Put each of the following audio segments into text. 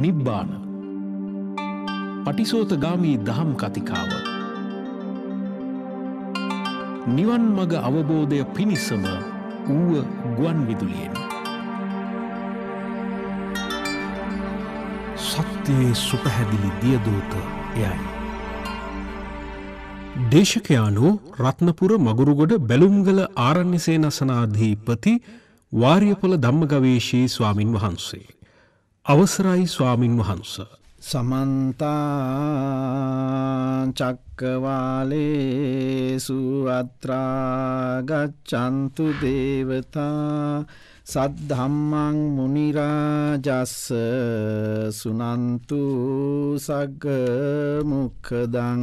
නිබ්බාන පටිසෝතගාමී දහම් කතිකාව නිවන් මග අවබෝධය පිණිසම ඌව ගුවන් විදුලියෙන් සත්‍යයේ සුපහැදිලි දියදූත යයි. දේශකයානු රත්නපුර මගුරුගොඩ බැලුම්ගල ආරණ්‍ය සේනසනාධීපති වාර්යපොල ධම්මගවේශී ස්වාමින් වහන්සේ. අවසරයි ස්වාමින් වහන්ස. සමන්තාචක්කවාලේසු අත්‍රාගච්චන්තු දේවතා සද්ධම්මං මුනිරාජස්ස සුනන්තු සග්ග මුක්කදං.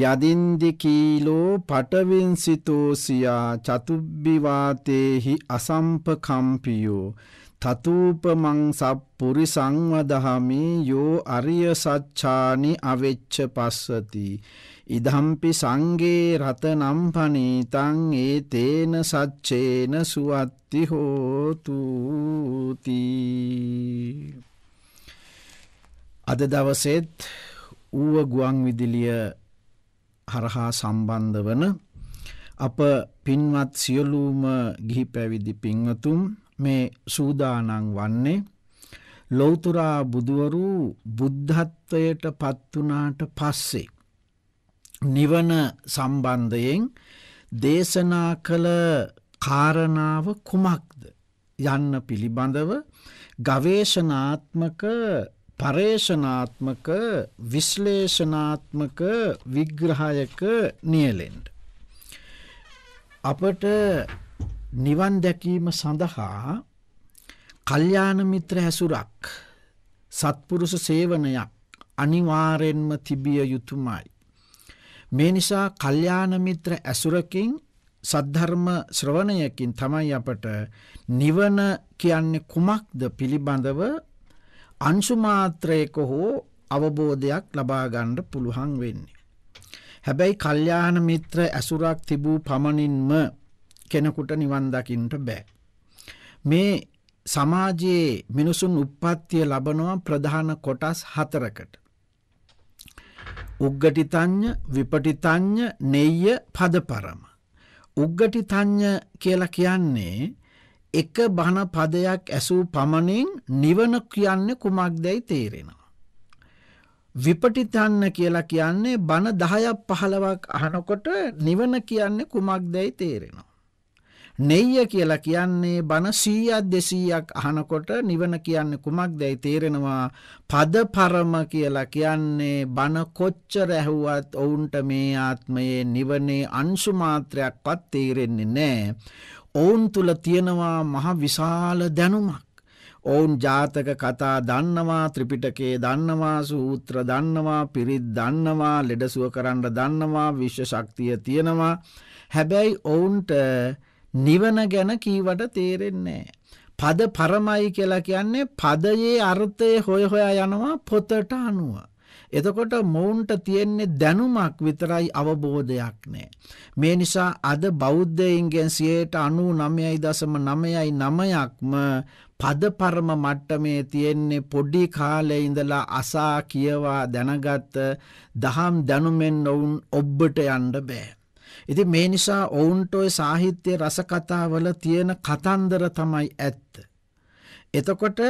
යදින්දි කීලෝ පටවින්සිතෝසියා චතුබ්බිවාතේහි අසම්පකම්පියෝ තතූපමං සප්පුරි සංවදහමි යෝ අරිය සච්ඡානි අවෙච්ච පස්සති ඉදම්පි සංගේ රතනම් පනීතං ඒ තේන සච්චේන සුවත්ති හෝතුති අද දවසෙත් ඌව ගුවන් විදිලිය හරහා සම්බන්ධ වන අප පින්වත් සියලූම ගිහි පැවිදි පින්වතුම් මේ සූදානං වන්නේ ලොවතුරා බුදුවරු බුද්ධත්වයට පත්වනාට පස්සේ. නිවන සම්බන්ධයෙන් දේශනා කළ කාරණාව කුමක්ද යන්න පිළිබඳව ගවේශනාත්මක පරේෂනාත්මක විශ්ලේෂනාත්මක විග්‍රහයක නියලෙන්ඩ. අපට නිවන් දැකීම සඳහා කල්්‍යාන මිත්‍ර හැසුරක් සත්පුරුස සේවනයක් අනිවාරෙන්ම තිබිය යුතුමයි. මේ නිසා කල්්‍යානමිත්‍ර ඇසුරකින් සද්ධර්ම ශ්‍රවණයකින් තමයි අපට නිවන කියන්නේ කුමක්ද පිළිබඳව අංශු මාත්‍රයක හෝ අවබෝධයක් ලබා ගන්න පුළුවන් වෙන්නේ. හැබැයි කල්යාණ මිත්‍ර ඇසුරක් තිබූ පමණින්ම කෙනෙකුට නිවන් දකින්නට බෑ. මේ සමාජයේ මිනිසුන් උප්පත්තිය ලබනවා ප්‍රධාන කොටස් හතරකට. උග්ගටිතඥ විපටිතඥ නෙය්‍ය පදපරම. උග්ගටිතඥ කියලා කියන්නේ එක බණ පදයක් ඇසූ පමණින් නිවන කියන්නේ කුමක්දයි තේරෙනවා. විපටිතන්න කියලා කියන්නේ බණ 10ක් 15ක් අහනකොට නිවන කියන්නේ කුමක්දයි තේරෙනවා. නෙය්‍ය කියලා කියන්නේ බණ 100ක් 200ක් අහනකොට නිවන කියන්නේ කුමක්දයි තේරෙනවා පදපරම කියලා කියන්නේ බණ කොච්චර ඇහුවත් ඔවුන්ට මේ ආත්මයේ නිවනේ අංශු මාත්‍රයක්වත් තේරෙන්නේ නැහැ ඔවුන් තුල තියෙනවා මහ විශාල දැනුමක්. ඔවුන් ජාතක කතා දන්නවා ත්‍රිපිටකයේ දන්නවා සූත්‍ර දන්නවා පිරිත් දන්නවා ලෙඩසුව කරන්න දන්නවා විශ්ව ශක්තිය තියෙනවා හැබැයි ඔවුන්ට නිවන ගැන කීවට තේරෙන්නේ පද පරමයි කියලා කියන්නේ පදයේ අර්ථය හොය හොයා යනවා පොතට අනුව එතකොට මොවුන්ට තියෙන්නේ දැනුමක් විතරයි අවබෝධයක් නෑ. මේ නිසා අද බෞද්ධයින්ගෙන් සියයට අනු නමයයි දසම නමයයි නමයක්ම පදපරම මට්ටමේ තියෙන්නේ පොඩි කාලේ ඉඳලා අසා කියවා දැනගත් දහම් දැනුමෙන් ඔවුන් ඔබ්බට යන්න බෑ. ඉතින් මේ නිසා ඔවුන්ට ওই සාහිත්‍ය රසකතාවල තියෙන කතන්දර තමයි ඇත්ත. එතකොට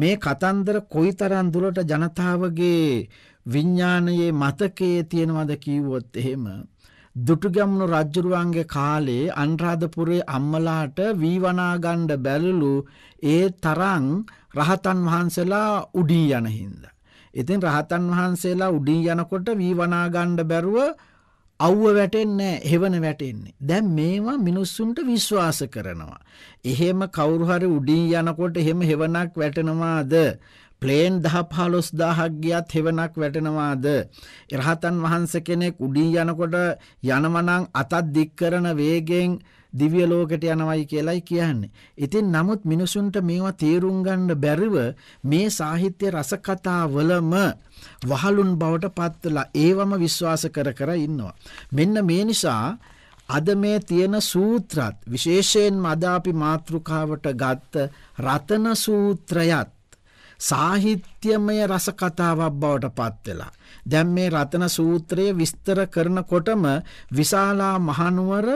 මේ කතන්දර කොයිතරම් දුරට ජනතාවගේ විඥානයේ මතකයේ තියෙනවද කිව්වොත් එහෙම දුටුගැමුණු රජුරුවන්ගේ කාලේ අනුරාධපුරේ අම්මලාට වීවනා ගන්න බැලුලු ඒ තරම් රහතන් වහන්සේලා උඩින් යන හින්දා. ඉතින් රහතන් වහන්සේලා උඩින් යනකොට වීවනා ගන්න බැරුව අව්ව වැටෙන්නේ හෙවන වැටෙන්නේ. දැන් මේවා මිනිස්සුන්ට විශ්වාස කරනවා. එහෙම කවුරු හරි උඩින් යනකොට එහෙම හෙවණක් වැටෙනවාද? ප්ලේන් 10 15000ක් ගියත් හෙවණක් වැටෙනවාද? රහතන් වහන්සේ කෙනෙක් උඩින් යනකොට යනවනම් අතත් දික් කරන වේගෙන් දිව්‍ය ලෝකයට යනවයි කියලයි කියන්නේ. ඉතින් නමුත් මිනිසුන්ට මේවා තේරුම් ගන්න බැරිව මේ සාහිත්‍ය රස කතාවලම වහලුන් බවට පත්ලා ඒවම විශ්වාස කර කර ඉන්නවා. මෙන්න මේ නිසා අද මේ තියෙන සූත්‍රත් විශේෂයෙන්ම අද අපි මාතෘකාවට ගත්ත රතන සූත්‍රයත් සාහිත්‍යමය රස කතාවක් බවට පත් වෙලා දැන් මේ රතන සූත්‍රය විස්තර කරනකොටම විශාලා මහනුවර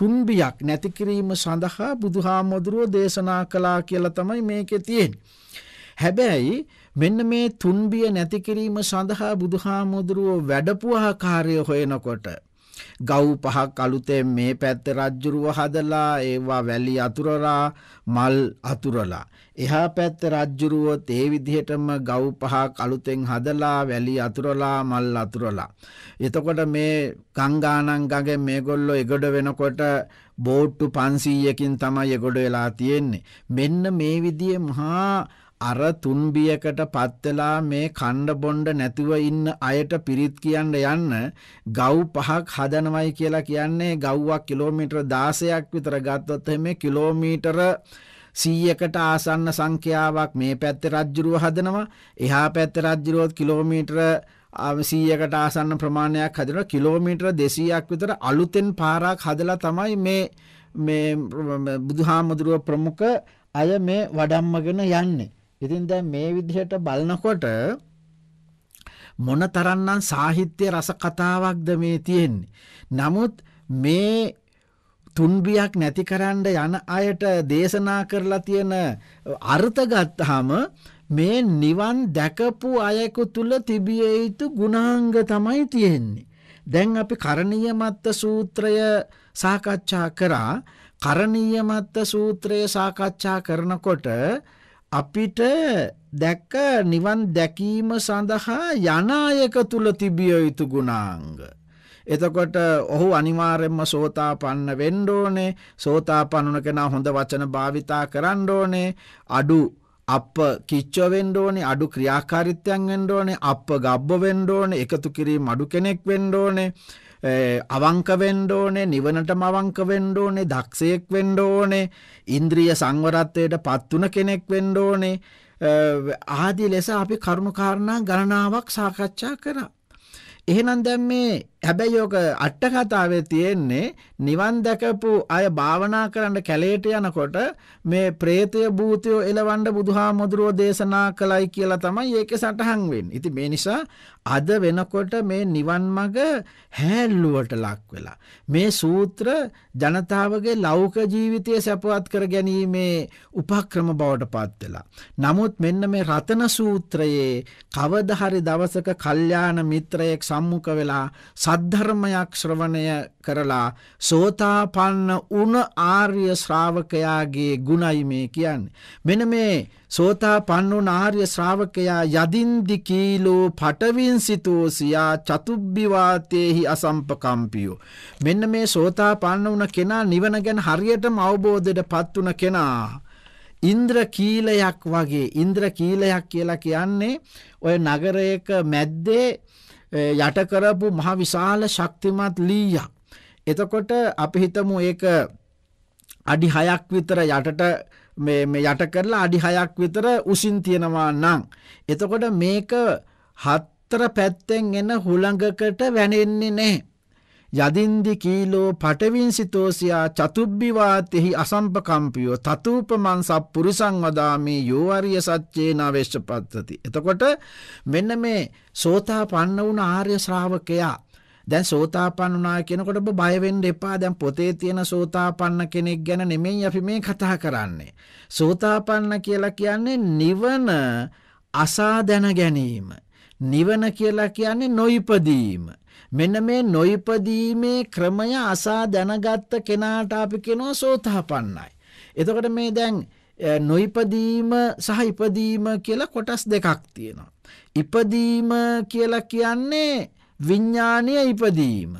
තුන්බියක් නැති කිරීම සඳහා බුදුහාමුදුරුව දේශනා කළා කියලා තමයි මේකේ තියෙන්නේ. හැබැයි මෙන්න මේ තුන්බිය නැති කිරීම සඳහා බුදුහාමුදුරුව වැඩපුවාකාරය හොයනකොට ගව් පහක් අලුතෙන් මේ පැත්ත රජ්ජුරුව හදලා ඒවා වැලි අතුරලා මල් අතුරලා. එහා පැත්ත රජ්ජුරුව තේ විදිහටම ගව් පහක් අලුතෙන් හදලා වැලි අතුරලා මල් අතුරලා. එතකොට මේ ගංගානං ගඟෙන් මේගොල්ලෝ එගොඩ වෙනකොට බෝට්ටු පන්සීයකින් තමයි එගොඩ වෙලා තියෙන්නේ. මෙන්න මේ විදිය මහා අර තුන්බියකට පත් වෙලා මේ කණ්ඩ බොණ්ඩ නැතුව ඉන්න අයට පිරිත් කියන්න යන්න ගව් පහක් හදනවයි කියලා කියන්නේ ගව්වක් කිලෝමීටර 16ක් විතර ගත්තොත් එමේ කිලෝමීටර 100කට ආසන්න සංඛ්‍යාවක් මේ පැත්තේ රජ්ජුරුව හදනවා එහා පැත්තේ රජ්ජුරුවත් කිලෝමීටර 100කට ආසන්න ප්‍රමාණයක් හදනවා කිලෝමීටර 200ක් විතර අලුතෙන් පාරක් හදලා තමයි මේ මේ බුදුහාමුදුරුව ප්‍රමුඛ අය මේ වඩම්මගෙන යන්නේ ඉතින් දැන් මේ විදිහට බලනකොට මොනතරම්නම් සාහිත්‍ය රස කතාවක්ද මේ තියෙන්නේ. නමුත් මේ තුන්බියක් නැතිකරන්න යන අයට දේශනා කරලා තියෙන අර්ථ ගත්තාම මේ නිවන් දැකපු අයෙකු තුල තිබිය යුතු ගුණාංග තමයි තියෙන්නේ. දැන් අපි කරණීය මත්ත සූත්‍රය සාකච්ඡා කරා කරණීය මත්ත සූත්‍රය සාකච්ඡා කරනකොට අපිට දැක්ක නිවන් දැකීම සඳහා යනායක තුළ තිබිය යුතු ගුණාංග. එතකොට ඔහු අනිවාරෙන්ම සෝතා පන්න වෙන්ඩෝනේ සෝතා පණුන කෙනා හොඳ වචන භාවිතා කරණ්ඩෝනේ අඩු අප කිච්ච වෙන්ඩෝනේ අඩු ක්‍රියාකාරිත්‍යයන් වෙන්ඩෝනේ අප ගබ්බ වෙන්ඩෝන එකතු කිරීම අඩු කෙනෙක් වෙන්ඩෝනේ අවංක වෙන්න ඕනේ නිවනටම අවංක වෙන්න ඕනේ දක්ෂයෙක් වෙන්න ඕනේ ඉන්ද්‍රිය සංවරත්වයට පත්තුන කෙනෙක් වෙන්න ඕනේ ආදී ලෙස අපි කරුණු කාරණා ගණනාවක් සාකච්ඡා කරා. එහෙනම් දැන් මේ හැබැයි ඔක අට කතාවේ තියෙන්නේ නිවන් දැකපු අය භාවනා කරන්න කැලේට යනකොට මේ ප්‍රේතය භූතයෝ එලවන්න බුදුහාමුදුරුවෝ දේශනා කළයි කියලා තමයි ඒකේ සටහන් වෙන්නේ. ඉතින් මේ නිසා අද වෙනකොට මේ නිවන් මඟ හැල්ලුවට ලක් වෙලා මේ සූත්‍ර ජනතාවගේ ලෞකික ජීවිතය සැපවත් කර ගැනීමේ උපක්‍රම බවට පත් වෙලා. නමුත් මෙන්න මේ රතන සූත්‍රයේ කවදා හරි දවසක කල්යාණ මිත්‍රයෙක් සම්මුඛ වෙලා සද්ධර්මයක් ශ්‍රවණය කරලා සෝතාපන්න උන ආර්ය ශ්‍රාවකයාගේ ගුණයි මේ කියන්නේ. මෙන මේ සෝතාපන්නු ආර්ය ශ්‍රාවකයා යදින්දි කීලෝ පටවින් සිතෝ සියා චතුබ්බිවාතේහි අසම්පකම්පියෝ. මෙන්න මේ සෝතාපන්න වුණ කෙනා නිවන ගැන හරියටම අවබෝධයට පත් වුණ කෙනා. ඉන්ද්‍ර කීලයක් වගේ ඉන්ද්‍ර කීලයක් කියලා කියන්නේ ඔය නගරයක මැද්දේ යට කරපු මහ විශාල ශක්තිමත් ලීයක් එතකොට අපි හිතමු ඒක අඩි 6ක් විතර යටට මේ මේ යට කරලා අඩි 6ක් විතර උසින් තියනවා නම් එතකොට මේක හතර පැත්තෙන් එන හුළඟකට වැනෙන්නේ නැහැ. යදින්දි කීලෝ පටවින්සිතෝසියා චතුබ්බිවාතෙහි අසම්පකම්පියෝ තතුූපමන් සප් පුරුසං වදාමේ යෝවරිය සච්චේනා වේශ්්‍ය පත්වති. එතකොට මෙන්න මේ සෝතා පන්න වුණ ආර්ය ශ්‍රාවකයා දැන් සෝතාපන්න වුණා කියනකොට ඔබ බය වෙන්න එපා. දැන් පොතේ තියෙන සෝතාපන්න කෙනෙක් ගැන නෙමෙයි අපි මේ කතා කරන්නේ. සෝතාපන්න කියලා කියන්නේ නිවන අසා දැන ගැනීම. නිවන කියලා කියන්නේ නොයිපදීම. මෙන්න මේ නොයිපදීමේ ක්‍රමය අසා දැනගත්ත කෙනාට අපි කියනවා සෝතාපන්නයි. එතකොට මේ දැන් නොයිපදීම සහ ඉපදීම කියලා කොටස් දෙකක් තියෙනවා. ඉපදීම කියලා කියන්නේ විඤ්ඥානය ඉපදීම.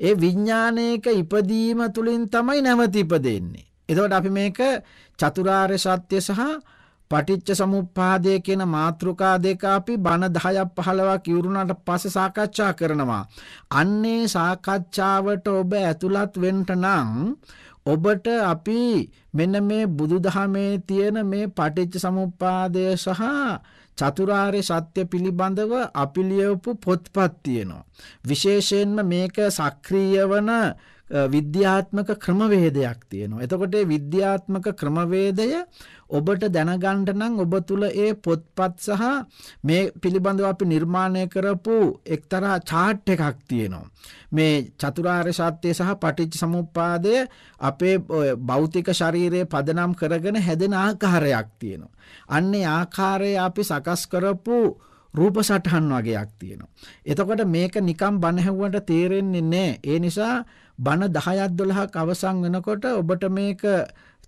ඒ විඤ්ඥානයක ඉපදීම තුළින් තමයි නැවති ඉපදෙන්නේ. එතවට අපි මේක චතුරාර්ය සත්‍යය සහ පටිච්ච සමුපාදය කියන මාතෘකා දෙක අපි බණ දහයක් පහලවක් ඉවරුණට පස සාකච්ඡා කරනවා. අන්නේ සාකච්ඡාවට ඔබ ඇතුළත් වෙන්ට නං ඔබට අපි මෙන්න මේ බුදුදහමේ තියෙන මේ පටිච්ච සමුපාදය සහ චතුරාර්ය සත්‍ය පිළිබඳව අපි ලියවපු පොත්පත් තියෙනවා. විශේෂයෙන්ම මේක සක්‍රීය වන විද්‍යාත්මක ක්‍රමවේදයක් තියෙනවා. එතකොට ඒ විද්‍යාත්මක ක්‍රමවේදය ඔබට දැනගන්න නම් ඔබ තුල ඒ පොත්පත් සහ මේ පිළිබඳව අපි නිර්මාණය කරපු එක්තරා chart එකක් තියෙනවා. මේ චතුරාර්ය සත්‍ය සහ පටිච්ච සමුප්පාදය අපේ භෞතික ශරීරයේ පදනම් කරගෙන හැදෙන ආකාරයක් තියෙනවා. අන්නේ ආකාරය අපි සකස් කරපු රූප සටහන් වගේක් තියෙනවා. එතකොට මේක නිකම් බණ ඇහුවට තේරෙන්නේ නැහැ. ඒ නිසා බණ 10ක් 12ක් අවසන් වෙනකොට ඔබට මේක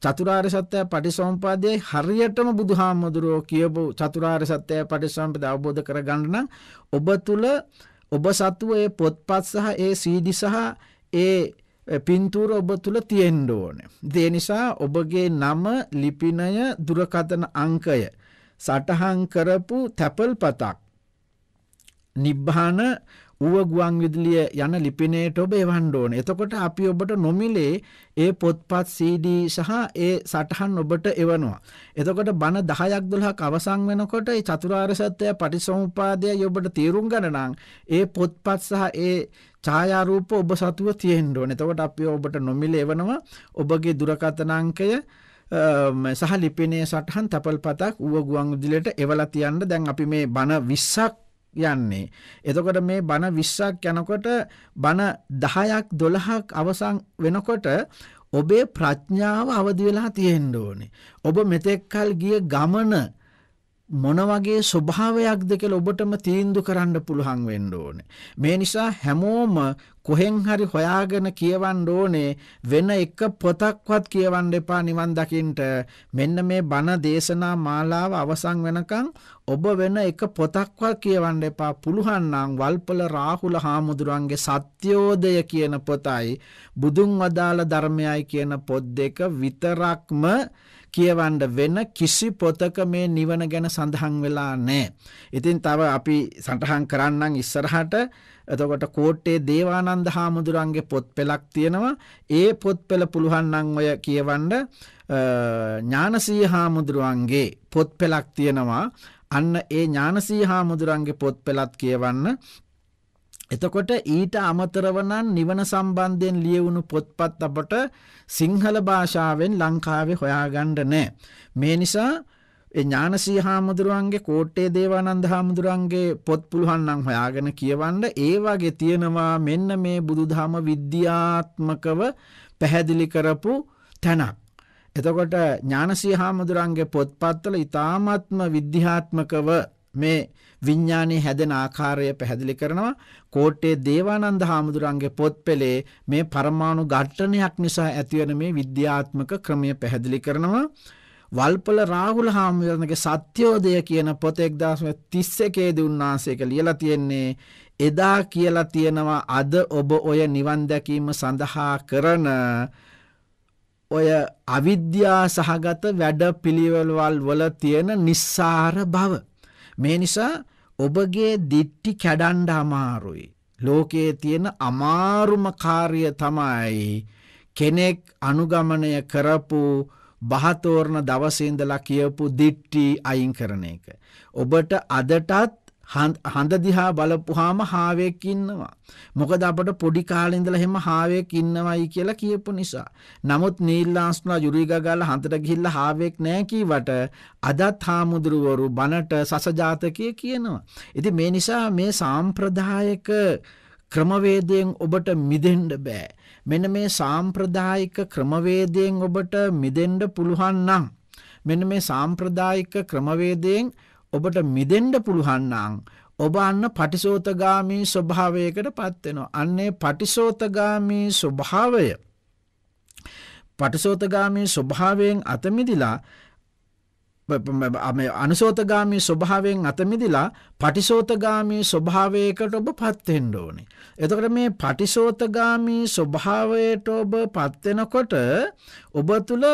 චතුරාර්ය සත්‍ය පටිසම්පාදයේ හරියටම බුදුහාමුදුරුවෝ කියපු චතුරාර්ය සත්‍ය පටිසම්පාද අවබෝධ කරගන්න නම් ඔබ තුල ඔබ සතුව ඒ පොත්පත් සහ ඒ සීඩි සහ ඒ පින්තූර ඔබ තුළ තියෙන්න ඕනේ. ඒ නිසා ඔබගේ නම ලිපිනය දුරකථන අංකය සටහන් කරපු තැපල්පතක් නිබ්බාන ඌව ගුවන් විදුලිය යන ලිපිනයට ඔබ එවන්න ඕනේ. එතකොට අපි ඔබට නොමිලේ ඒ පොත්පත් CD සහ ඒ සටහන් ඔබට එවනවා. එතකොට බණ 10ක් 12ක් අවසන් වෙනකොට ඒ චතුරාර්ය සත්‍ය පටිසමුපාදය ඔබට තේරුම් ගන්න නම් ඒ පොත්පත් සහ ඒ ඡායාරූප ඔබ සතුව තියෙන්න ඕනේ. එතකොට අපි ඔබට නොමිලේ එවනවා. ඔබගේ දුරකථන අංකය 09 සහ ලිපිනේ සටහන් තැපල්පතක් ඌව ගුවන් විදුලියට එවලා තියන්න දැන් අපි මේ බණ 20ක් යන්නේ. එතකොට මේ බණ 20ක් යනකොට බණ 10ක් 12ක් අවසන් වෙනකොට ඔබේ ප්‍රඥාව අවදි වෙලා තියෙන්න ඕනේ. ඔබ මෙතෙක් කල ගිය ගමන මොන වගේ ස්වභාවයක්ද කියලා ඔබටම තීන්දුව කරන්න පුළුවන් වෙන්න ඕනේ. මේ නිසා හැමෝම කොහෙන් හරි හොයාගෙන කියවන්න ඕනේ වෙන එක පොතක්වත් කියවන්න එපා නිවන් දකින්ට. මෙන්න මේ බණ දේශනා මාලාව අවසන් වෙනකන් ඔබ වෙන එක පොතක්වත් කියවන්න එපා. පුළුවන් නම් වල්පල රාහුල හාමුදුරන්ගේ සත්‍යෝදය කියන පොතයි බුදුන් වදාළ ධර්මයයි කියන පොත් දෙක විතරක්ම කියවන්න වෙන කිසි පොතක මේ නිවන ගැන සඳහන් වෙලා නෑ. ඉතින් තව අපි සටහන් කරන්නම් ඉස්සරහට එතකොට කෝට්ටේ දේවානන්ද හාමුදුරන්ගේ පොත් පෙලක් තියෙනවා ඒ පොත් පෙළ පුළුවන්නම් ඔය කියවන්න ඥානසී හාමුදුරුවන්ගේ පොත් පෙලක් තියෙනවා අන්න ඒ ඥානසී හාමුදුරන්ගේ පොත් පෙලත් කියවන්න එතකොට ඊට අමතරව නම් නිවන සම්බන්ධයෙන් ලියවුණු පොත්පත් අපට සිංහල භාෂාවෙන් ලංකාවේ හොයාගන්න නෑ. මේ නිසා ඥානසී හාමුදුරුවන්ගේ කෝට්ටේ දේවානන්ද හාමුදුරුවන්ගේ පොත් පුළුවන් නම් හොයාගෙන කියවන්න ඒ වගේ තියෙනවා මෙන්න මේ බුදුදහම විද්‍යාත්මකව පැහැදිලි කරපු තැනක්. එතකොට ඥානසී හාමුදුරුවන්ගේ පොත්පත්වල ඊ타මාත්ම විද්‍යාත්මකව මේ විඥානයේ හැදෙන ආකාරය පැහැදිලි කරනවා කෝට්ටේ දේවානන්ද හාමුදුරන්ගේ පොත්පලේ මේ පරමාණු ඝට්ටනයක් නිසා ඇතිවන මේ විද්‍යාත්මක ක්‍රමය පැහැදිලි කරනවා වල්පල රාහුල හාමුදුරන්ගේ සත්‍යෝදය කියන පොත 1931 උන්වහන්සේක ලියලා තියෙන්නේ එදා කියලා තියෙනවා අද ඔබ ඔය නිවන් දැකීම සඳහා කරන ඔය අවිද්‍යා සහගත වැඩ පිළිවෙල්වල් වල තියෙන නිස්සාර බව මේ නිසා ඔබගේ දිට්ටි කැඩන්ඩ අමාරුයි. ලෝකයේ තියෙන අමාරුම කාරිය තමයි කෙනෙක් අනුගමනය කරපු බහතෝරණ දවසින්දලා කියපු දිට්ටි අයින් කරන එක. ඔබට අදටත් හඳ දිහා බලපුවාම හාවෙක් ඉන්නවා. මොකද අපට පොඩි කාලේ ඉඳලා හැම හාවෙක් ඉන්නවයි කියලා කියපු නිසා. නමුත් නීලාස්නා යුරිගගල හන්දට ගිහිල්ලා හාවෙක් නැහැ කීවට අදත් හාමුදුරුවරු බනට සසජාතකයේ කියනවා. ඉතින් මේ නිසා මේ සාම්ප්‍රදායික ක්‍රමවේදයෙන් ඔබට මිදෙන්න බෑ. මෙන්න මේ සාම්ප්‍රදායික ක්‍රමවේදයෙන් ඔබට මිදෙන්න පුළුවන් නම් මෙන්න මේ සාම්ප්‍රදායික ක්‍රමවේදයෙන් ඔබට මිදෙන්ඩ පුළුහන්නම් ඔබ අන්න පටිසෝතගාමී ස්වභාවයකට පත්වෙනවා. අන්නේ පටිසෝතගාමී ස්වභාවය පටිසෝතගාමී ස්වභාවයෙන් අතමිදිලා අනුසෝතගාමී ස්වභාවයෙන් අතමිදිලා පටිසෝතගාමී ස්වභාවයකට ඔබ පත්වෙන්ඩ ඕනි. එතකට මේ පටිසෝතගාමී ස්වභාවයට ඔබ පත්වෙනකොට ඔබ තුළ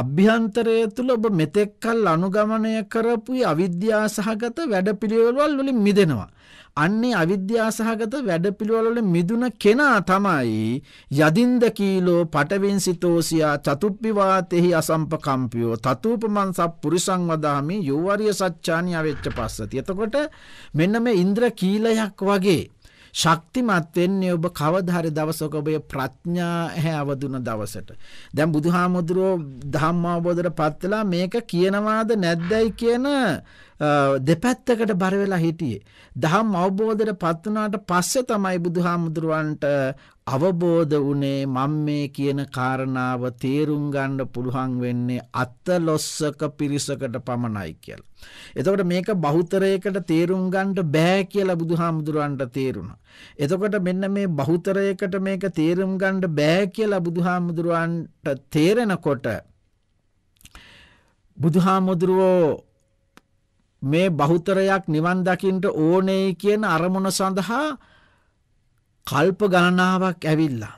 අභ්‍යන්තරය තුළ ඔබ මෙතෙක්කල් අනුගමනය කරපු අවිද්‍යා සහගත වැඩපිළිවෙළවල් වලින් මිදෙනවා. අන්නේ අවිද්‍යා සහගත වැඩපිළිවෙළ වලින් මිදුන කෙනා තමයි යදින්ද කීලෝ පටවින් සිතෝසියා චතුප්පි වාතෙහි අසම්පකම්පියෝ තතුූපමන් සප් පුරිසං වදාමි යෝවරිය සච්ඡානි අවෙච්ච පස්සති. එතකොට මෙන්න මේ ඉන්ද්‍ර කීලයක් වගේ ශක්තිමත් වෙන්නේ ඔබ කවදා හරි දවසක ඔබේ ප්‍රඥා ඇහැ අවදුන දවසට. දැන් බුදුහාමුදුරුවෝ ධම්මාවබෝධයට පත් වෙලා මේක කියනවාද නැද්දයි කියන දෙපැත්තකට බර වෙලා හිටියේ. දහම් අවබෝධයට පත් වුණාට පස්සේ තමයි බුදුහාමුදුරුවන්ට අවබෝධ වුණේ මම මේ කියන කාරණාව තේරුම් ගන්න පුළුවන් වෙන්නේ අත්ලොස්සක පිරිසකට පමණයි කියලා. එතකොට මේක බහුතරයකට තේරුම් ගන්න බෑ කියලා බුදුහාමුදුරන්ට තේරුණා. එතකොට මෙන්න මේ බහුතරයකට මේක තේරුම් ගන්න බෑ කියලා බුදුහාමුදුරන්ට තේරෙනකොට බුදුහාමුදුරුවෝ මේ බහුතරයක් නිවන් දකිින්ට ඕනේ කියන අරමුණ සඳහා කල්ප ගණනාවක් ඇවිල්ලා.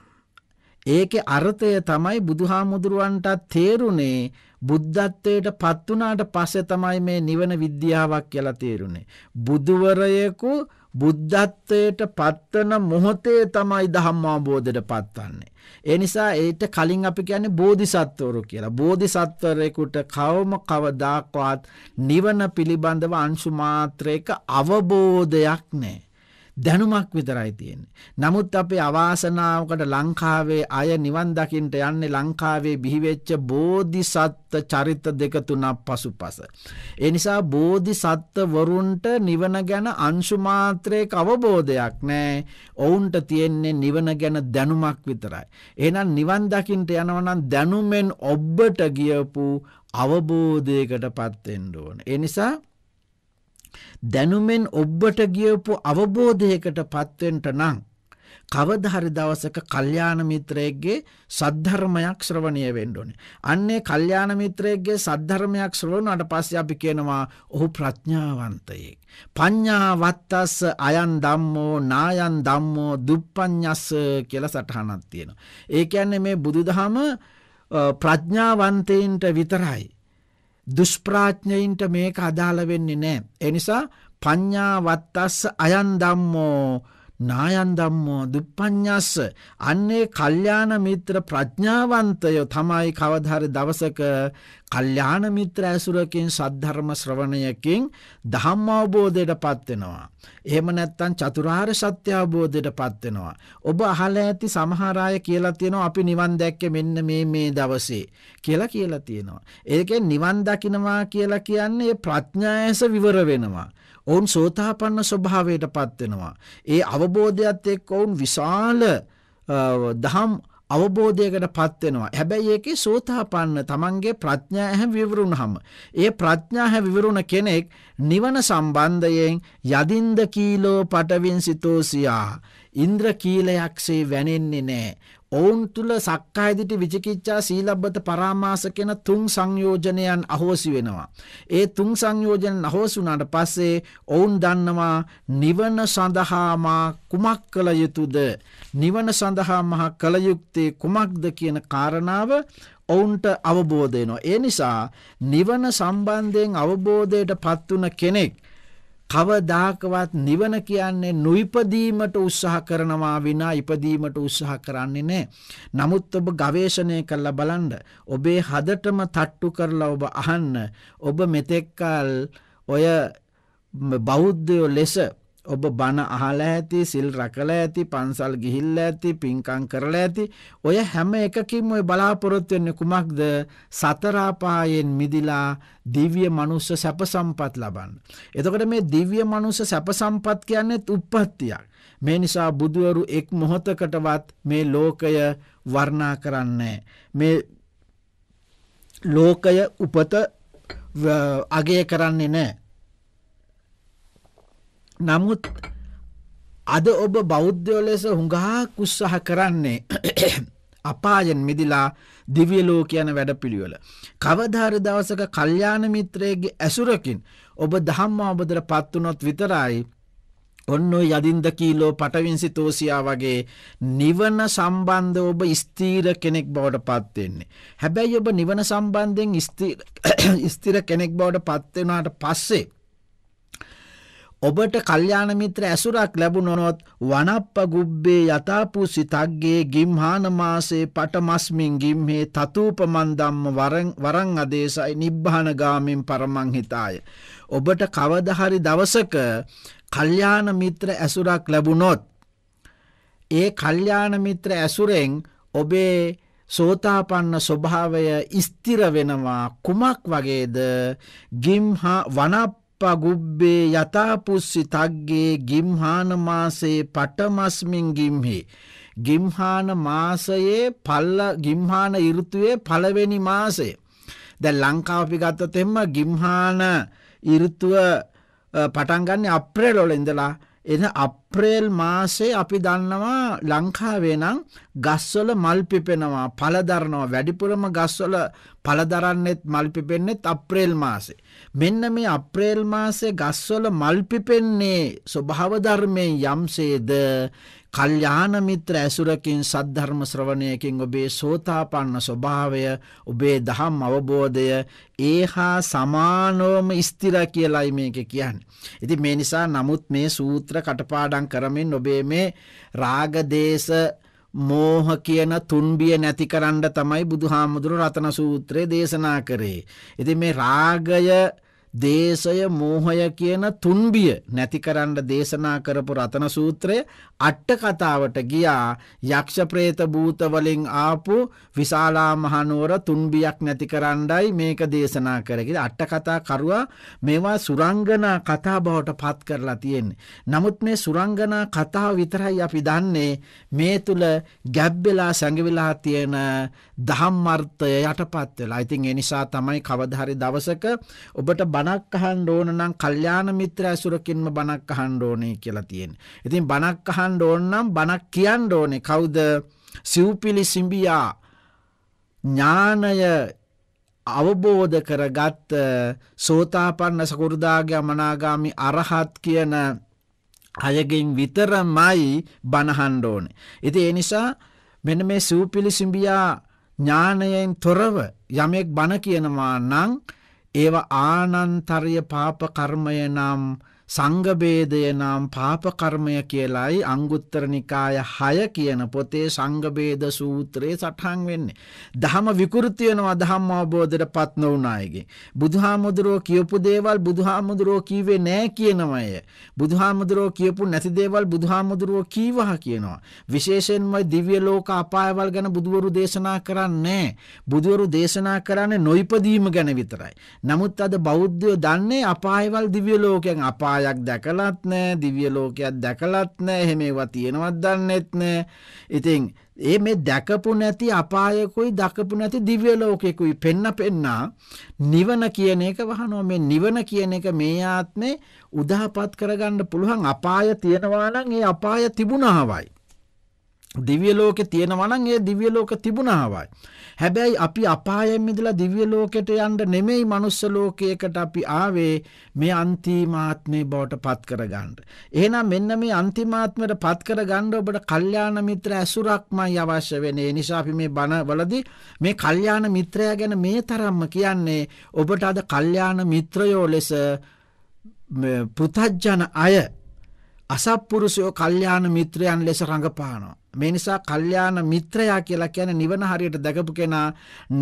ඒක අර්ථය තමයි බුදුහාමුදුරුවන්ටත් තේරුණේ බුද්ධත්වයට පත්වනාට පස්සෙ තමයි මේ නිවන විද්‍යාවක් කියලා තේරුණේ. බුදුවරයකු බුද්ධත්වයට පත්වන මොහොතේ තමයි දහම්මාබෝධයට පත්වන්නේ. ඒ නිසා ඒට කලින් අපි කියන්නේ බෝධිසත්වරු කියලා. බෝධිසත්වරයෙකුට කවම කවදාකවත් නිවන පිළිබඳව අංශු මාත්‍රයක අවබෝධයක් නැහැ. දැනුමක් විතරයි තියෙන්නේ. නමුත් අපේ අවාසනාවකට ලංකාවේ අය නිවන් දකින්නට යන්නේ ලංකාවේ බිහිවෙච්ච බෝධිසත්ත්ව චරිත දෙක තුනක් පසුපස. ඒ නිසා බෝධිසත්ත්ව වරුන්ට නිවන ගැන අංශු මාත්‍රයක අවබෝධයක් නැහැ. ඔවුන්ට තියෙන්නේ නිවන ගැන දැනුමක් විතරයි. එහෙනම් නිවන් දකින්නට යනවා නම් දැනුමෙන් ඔබට ගියපු අවබෝධයකටපත් වෙන්න ඕන. ඒ නිසා දැනුමෙන් ඔබ්බට ගියපු අවබෝධයකට පත්වෙන්ට නං. කවදහරි දවසක කල්්‍යාන මිත්‍රයක්ගේ සද්ධර්මයක් ශ්‍රවණය වෙන්ඩෝනේ. අන්නේ කල්්‍යාන මිත්‍රයක්ගේ සද්ධර්මයක් ශ්‍රවණට පස්ස අපි කියනවා ඔහු ප්‍රඥාවන්තයෙක්. පඤ්ඥාවත්තස් අයන් දම්මෝ නායන් දම්මෝ දුප්පඥස් කියල සටහනත් තියෙන. ඒකඇන්නේ මේ බුදුදහම ප්‍රඥාවන්තයන්ට විතරයි. දුෂ්ප්‍රාඥයින්ට මේක අදාළ වෙන්නේ නැහැ. ඒ නිසා පඤ්ඤාවත්තස්ස අයන් ධම්මෝ නායන් දම්මෝ දුප්පඥස්ස අන්නේ කල්්‍යාන මිත්‍ර ප්‍රඥාවන්තය තමයි කවධර දවසක කල්්‍යාන මිත්‍ර ඇසුරකින් සද්ධර්ම ශ්‍රවණයකින් දහම් අවබෝධයට පත්වෙනවා. එහෙම නැත්තන් චතුරාර් සත්‍යඅවබෝධයට පත්වෙනවා. ඔබ අහල ඇති සමහරය කියලා තියෙනවා අපි නිවන් දැක්ක මෙන්න මේ මේ දවසේ කියලා කියලා තියෙනවා. ඒක නිවන් දකිනවා කියලා කියන්නේ ප්‍රඥායස විවර වෙනවා. ඔවුන් සෝතාපන්න ස්වභාවයට පත්වෙනවා. ඒ අවබෝධයත් එක් ඔවුන් විශාල දහම් අවබෝධයකට පත්වෙනවා. හැබැයි ඒකේ සෝතාපන්න තමන්ගේ ප්‍රඥා ඇහැ විවරුණහම. ඒ ප්‍රඥා හැ විවරුණ කෙනෙක් නිවන සම්බන්ධයෙන් යදින්ද කීලෝ පටවින් සිතෝසියා. ඉන්ද්‍ර කීලයක්සේ වැනෙන්නේ නෑ. ඔවුන් තුල සක්කාය දිටි විචිකිච්ඡා සීලබ්බත පරාමාස කියන තුන් සංයෝජනයන් අහෝසි වෙනවා. ඒ තුන් සංයෝජන අහෝසි වුණාට පස්සේ ඔවුන් දන්නවා නිවන සඳහා මා කුමක් කළ යුතුද? නිවන සඳහා මා කළ යුත්තේ කුමක්ද කියන කාරණාව ඔවුන්ට අවබෝධ වෙනවා. ඒ නිසා නිවන සම්බන්ධයෙන් අවබෝධයට පත් කෙනෙක් කවදාකවත් නිවන කියන්නේ නොඉපදීමට උත්සාහ කරනවා විනා ඉපදීමට උත්සාහ කරන්නේ නැහැ. නමුත් ඔබ ගවේෂණය කරලා බලන්න. ඔබේ හදටම තට්ටු කරලා ඔබ අහන්න. ඔබ මෙතෙක්කල් ඔය බෞද්ධයෝ ලෙස ඔබ බණ අහලා ඇති සිල් රැකලා ඇති පන්සල් ගිහිල්ලා ඇති පින්කම් කරලා ඇති ඔය හැම එකකින්ම ඔය බලාපොරොත්තු වෙන්නේ කුමක්ද සතර අපායෙන් මිදිලා දිව්‍ය මනුෂ්‍ය සැප සම්පත් ලබන්න. එතකොට මේ දිව්‍ය මනුෂ්‍ය සැප සම්පත් කියන්නේ උප්පත්තියක්. මේ නිසා බුදුවරු එක් මොහොතකටවත් මේ ලෝකය වර්ණා කරන්නේ මේ ලෝකය උපත අගය කරන්නේ නැහැ. නමුත් අද ඔබ බෞද්ධයෝ ලෙස හුඟහා කුස්සහ කරන්නේ අපායෙන් මිදිලා දිවියලෝ කියන වැඩපිළිවෙල. කවධාර දවසක කල්්‍යාන මිත්‍රයගේ ඇසුරකින් ඔබ දහම්මාබදර පත්වනොත් විතරයි ඔන්න යදින්ද කීලෝ පටවින්සි තෝසියා වගේ නිවන සම්බන්ධ ඔබ ස්තීර කෙනෙක් බවට පත්වෙන්නේ. හැබැයි ඔබ නිවන සම්බන්ධයෙන් ස්තිර කෙනෙක් බවට පත්වෙනට පස්සේ. ඔබට කල්්‍යාන මිත්‍ර ඇසුරක් ලැබුණොනොත් වනප්ප ගුබ්බේ යථාපුසි තක්ගේ ගිම්හානමාසේ පටමස්මින් ගිම්හේ තතූපමන්දම්ම වරං අදේශයි නිබ්භානගාමින් පරමංහිතාය. ඔබට කවදහරි දවසක කල්්‍යාන මිත්‍ර ඇසුරක් ලැබුණොත්. ඒ කල්්‍යාන මිත්‍ර ඇසුරෙන් ඔබේ සෝතාපන්න ස්වභාවය ස්තිර වෙනවා කුමක් වගේද ගිම්හා වනප්ප පගුබ්බේ යථපුස්සි තක්ගේ ගිම්හාන මාසයේ පටමස්මින් ගිම්හි. ගිම්හාන මාසයේ පල්ල ගිම්හාන ඉරුතුවේ පළවෙනි මාසය. දැ ලංකාපි ගත්තොත් එෙම ගිම්හාන ඉරුතුව පටන්ගන්න අප්‍රේලොල ඉඳලා එන අප්‍රේල් මාසේ අපි දන්නවා ලංකාවේ නම් ගස්වල මල් පිපෙනවා පළදරනවා වැඩිපුරම ගස්වල පළදරන්නෙත් මල් පිපෙන්නෙත් අප්‍රේල් මාසේ. මෙන්න මේ අප්‍රේල් මාසේ ගස්වල මල් පිපෙන්නේ ස්වභාව ධර්මයෙන් යම්සේද කල්යාණ මිත්‍ර ඇසුරකින් සද්ධර්ම ශ්‍රවණයකින් ඔබේ සෝතාපන්න ස්වභාවය ඔබේ දහම් අවබෝධය ඒහා සමානෝම ස්තිර කියලයි මේක කියන්න. ඉති මේ නිසා නමුත් මේ සූත්‍ර කටපාඩන් කරමින් ඔබේ මේ රාගදේශ මෝහ කියන තුන්බිය නැති කරන්න තමයි බුදු හාමුදුරු රතන සූත්‍රය දේශනා කරේ. ඉති මේ රාගය දේශය මෝහය කියන තුන්බිය නැතිකරන්න දේශනා කරපු රතන සූත්‍රය අට්ට කතාවට ගියා යක්ෂප්‍රේත භූතවලින් ආපු විශාලා මහනුවර තුන්බියක් නැතිකරණ්ඩයි මේක දේශනා කරගෙද අට්ට කතා කරුවා මේවා සුරංගනා කතා බවට පත් කරලා තියෙන්නේ. නමුත් මේ සුරංගනා කතා විතරයි අපි දන්නේ මේ තුළ ගැබ්බෙලා සැඟවිලා තියෙන දහම්මර්ථය යටපත් වෙලා ඉතින් එනිසා තමයි කවධහරි දවසක ඔබට බ බණක් අහන්න ඕන නම් කල්යාණ මිත්‍ර ඇසුරකින්ම බණක් අහන්න ඕනේ කියලා තියෙන. ඉතින් බණක් අහන්න ඕන නම් බණක් කියන්න ඕනේ. කවුද? සිව්පිලි සිඹියා ඥානය අවබෝධ කරගත් සෝතාපන්න සකුරුදාගේ අමනාගාමි අරහත් කියන අයගෙන් විතරමයි බණහන්න ඕනේ. ඉතින් ඒ නිසා මෙන්න මේ සිව්පිලි සිඹියා ඥානයෙන් තොරව යමෙක් බණ කියනවා නම් ඒව ආනන්තර්ය පාප කර්මය නම් සංගභේදය නම් පාපකර්මය කියලායි අංගුත්තර නිකාය හය කියන පොතේ සංගභේද සූත්‍රයේ සටහන් වෙන්නේ. දහම විකෘතියනවා දහම් අවබෝධයට පත් නොවුනායගේ. බුදුහාමුදුරුවෝ කියපු දේවල් බුදුහාමුදුරුවෝ කීවේ නෑ කියනවය. බුදුහාමුදුරුවෝ කියපු නැති දේවල් බුදුහාමුදුරුවෝ කීවහ කියනවා. විශේෂයෙන්ම දිව්‍ය ලෝක අපායවල් ගැන බුදුවරු දේශනා කරන්නේ බුදුවරු දේශනා කරන්නේ නොයිපදීම ගැන විතරයි. නමුත් අද බෞද්ධයෝ දන්නේ අපායවල් දිව්‍ය ලෝකයන් අපාය සමුදායක් දැකලත් නෑ දිවිය ලෝකයක් දැකලත් නෑ එහෙම ඒවා තියෙනවත් දන්නෙත් නෑ ඉතින් ඒ මේ දැකපු නැති අපායකුයි දකපු නැති දිව්‍ය ලෝකෙකුයි පෙන්න පෙන්නා නිවන කියන එක වහනවා මේ නිවන කියන එක මේ ආත්මේ උදාපත් කරගන්න පුළුවන් අපාය තියෙනවා නම් ඒ අපාය තිබුණාවයි දිව්‍ය ලෝකේ තියෙනවා නම් ඒ දිව්‍ය ලෝක තිබුණාවයි. හැබැයි අපි අපායෙන් මිදලා දිව්‍ය ලෝකයට යන්න නෙමෙයි මනුස්ස ලෝකයකට අපි ආවේ මේ අන්තිමාත්මේ බවට පත් කරගන්න. එහෙනම් මෙන්න මේ අන්තිමාත්මයට පත් කරගන්න ඔබට කල්යාණ මිත්‍ර ඇසුරක්මයි අවශ්‍ය වෙන්නේ. නිසා අපි මේ බණවලදී මේ කල්යාණ මිත්‍රයා ගැන මේ තරම්ම කියන්නේ ඔබට අද කල්යාණ මිත්‍රයෝ ලෙස පුතජන අය අසප්පුරුෂයෝ කල්යාණ මිත්‍රයන් ලෙස රඟපානවා. මේ නිසා කල්යාණ මිත්‍රයා කියලා කියන්නේ නිවන හරියට දැකපු කෙනා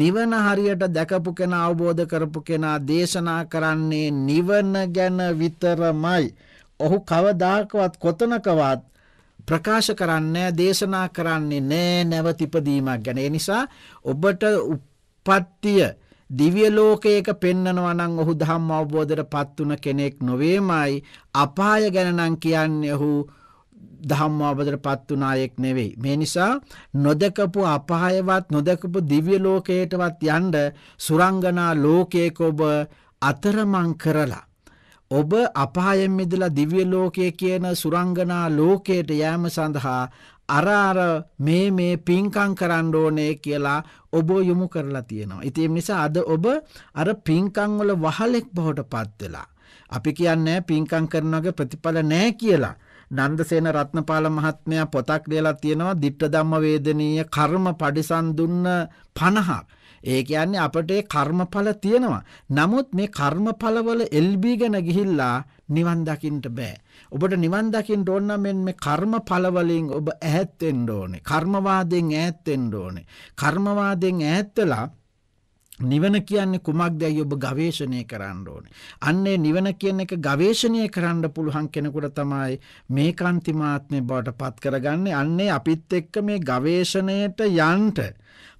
නිවන හරියට දැකපු කෙනා අවබෝධ කරපු කෙනා දේශනා කරන්නේ නිවන ගැන විතරමයි. ඔහු කවදාකවත් කොතනකවත් ප්‍රකාශ කරන්නේ දේශනා කරන්නේ නෑ නැවතිපදීමක් ගැන. ඒ නිසා ඔබට උපත්තිය දිව්‍ය ලෝකයක පෙන්නනවා නම් ඔහු ධම්ම අවබෝධයටපත් වුණ කෙනෙක් නොවේමයි අපාය ගැන නම් කියන්නේ ඔහු ධම්ම අවබෝධයටපත් වුණායෙක් නෙවෙයි. මේ නිසා නොදකපු අපායවත් නොදකපු දිව්‍ය ලෝකයටවත් යන්න සුරංගනා ලෝකයක ඔබ අතරමං කරලා ඔබ අපායෙන් මිදලා දිව්‍ය ලෝකයේ කියන සුරංගනා ලෝකයට යෑම සඳහා අර අර මේ මේ පින්කං කරන්න ඕනේ කියලා ඔබ යොමු කරලා තියෙනවා. ඉතින් නිසා අද ඔබ අර පින්කං වල වහලෙක් බවට පත් වෙලා. අපි කියන්නේ පින්කම් කරනවාගේ ප්‍රතිඵල නැහැ කියලා. නන්දසේන රත්නපාල මහත්මයා පොතක් ලියලා තියෙනවා ditta dhamma vedaniya karma padisan dunna 50ක්. ඒ කියන්නේ අපට කර්මඵල තියෙනවා. නමුත් මේ කර්මඵලවල එල්බී ගැන ගිහිල්ලා නිවන් දකින්න බෑ. ඔබට නිවන් දකින්න ඕන නම් මේ කර්මඵල වලින් ඔබ ඈත් වෙන්න ඕනේ. කර්මවාදයෙන් ඈත් වෙන්න ඕනේ. කර්මවාදයෙන් ඈත් වෙලා නිවන කියන්නේ කුමක්දයි ඔබ ගවේෂණය කරන්න ඕනේ. අන්නේ නිවන කියන එක ගවේෂණය කරන්න පුළුවන් කෙනෙකුට තමයි මේ කාන්තිමාත්මේ බවට පත් කරගන්නේ. අන්නේ අපිත් එක්ක මේ ගවේෂණයට යන්න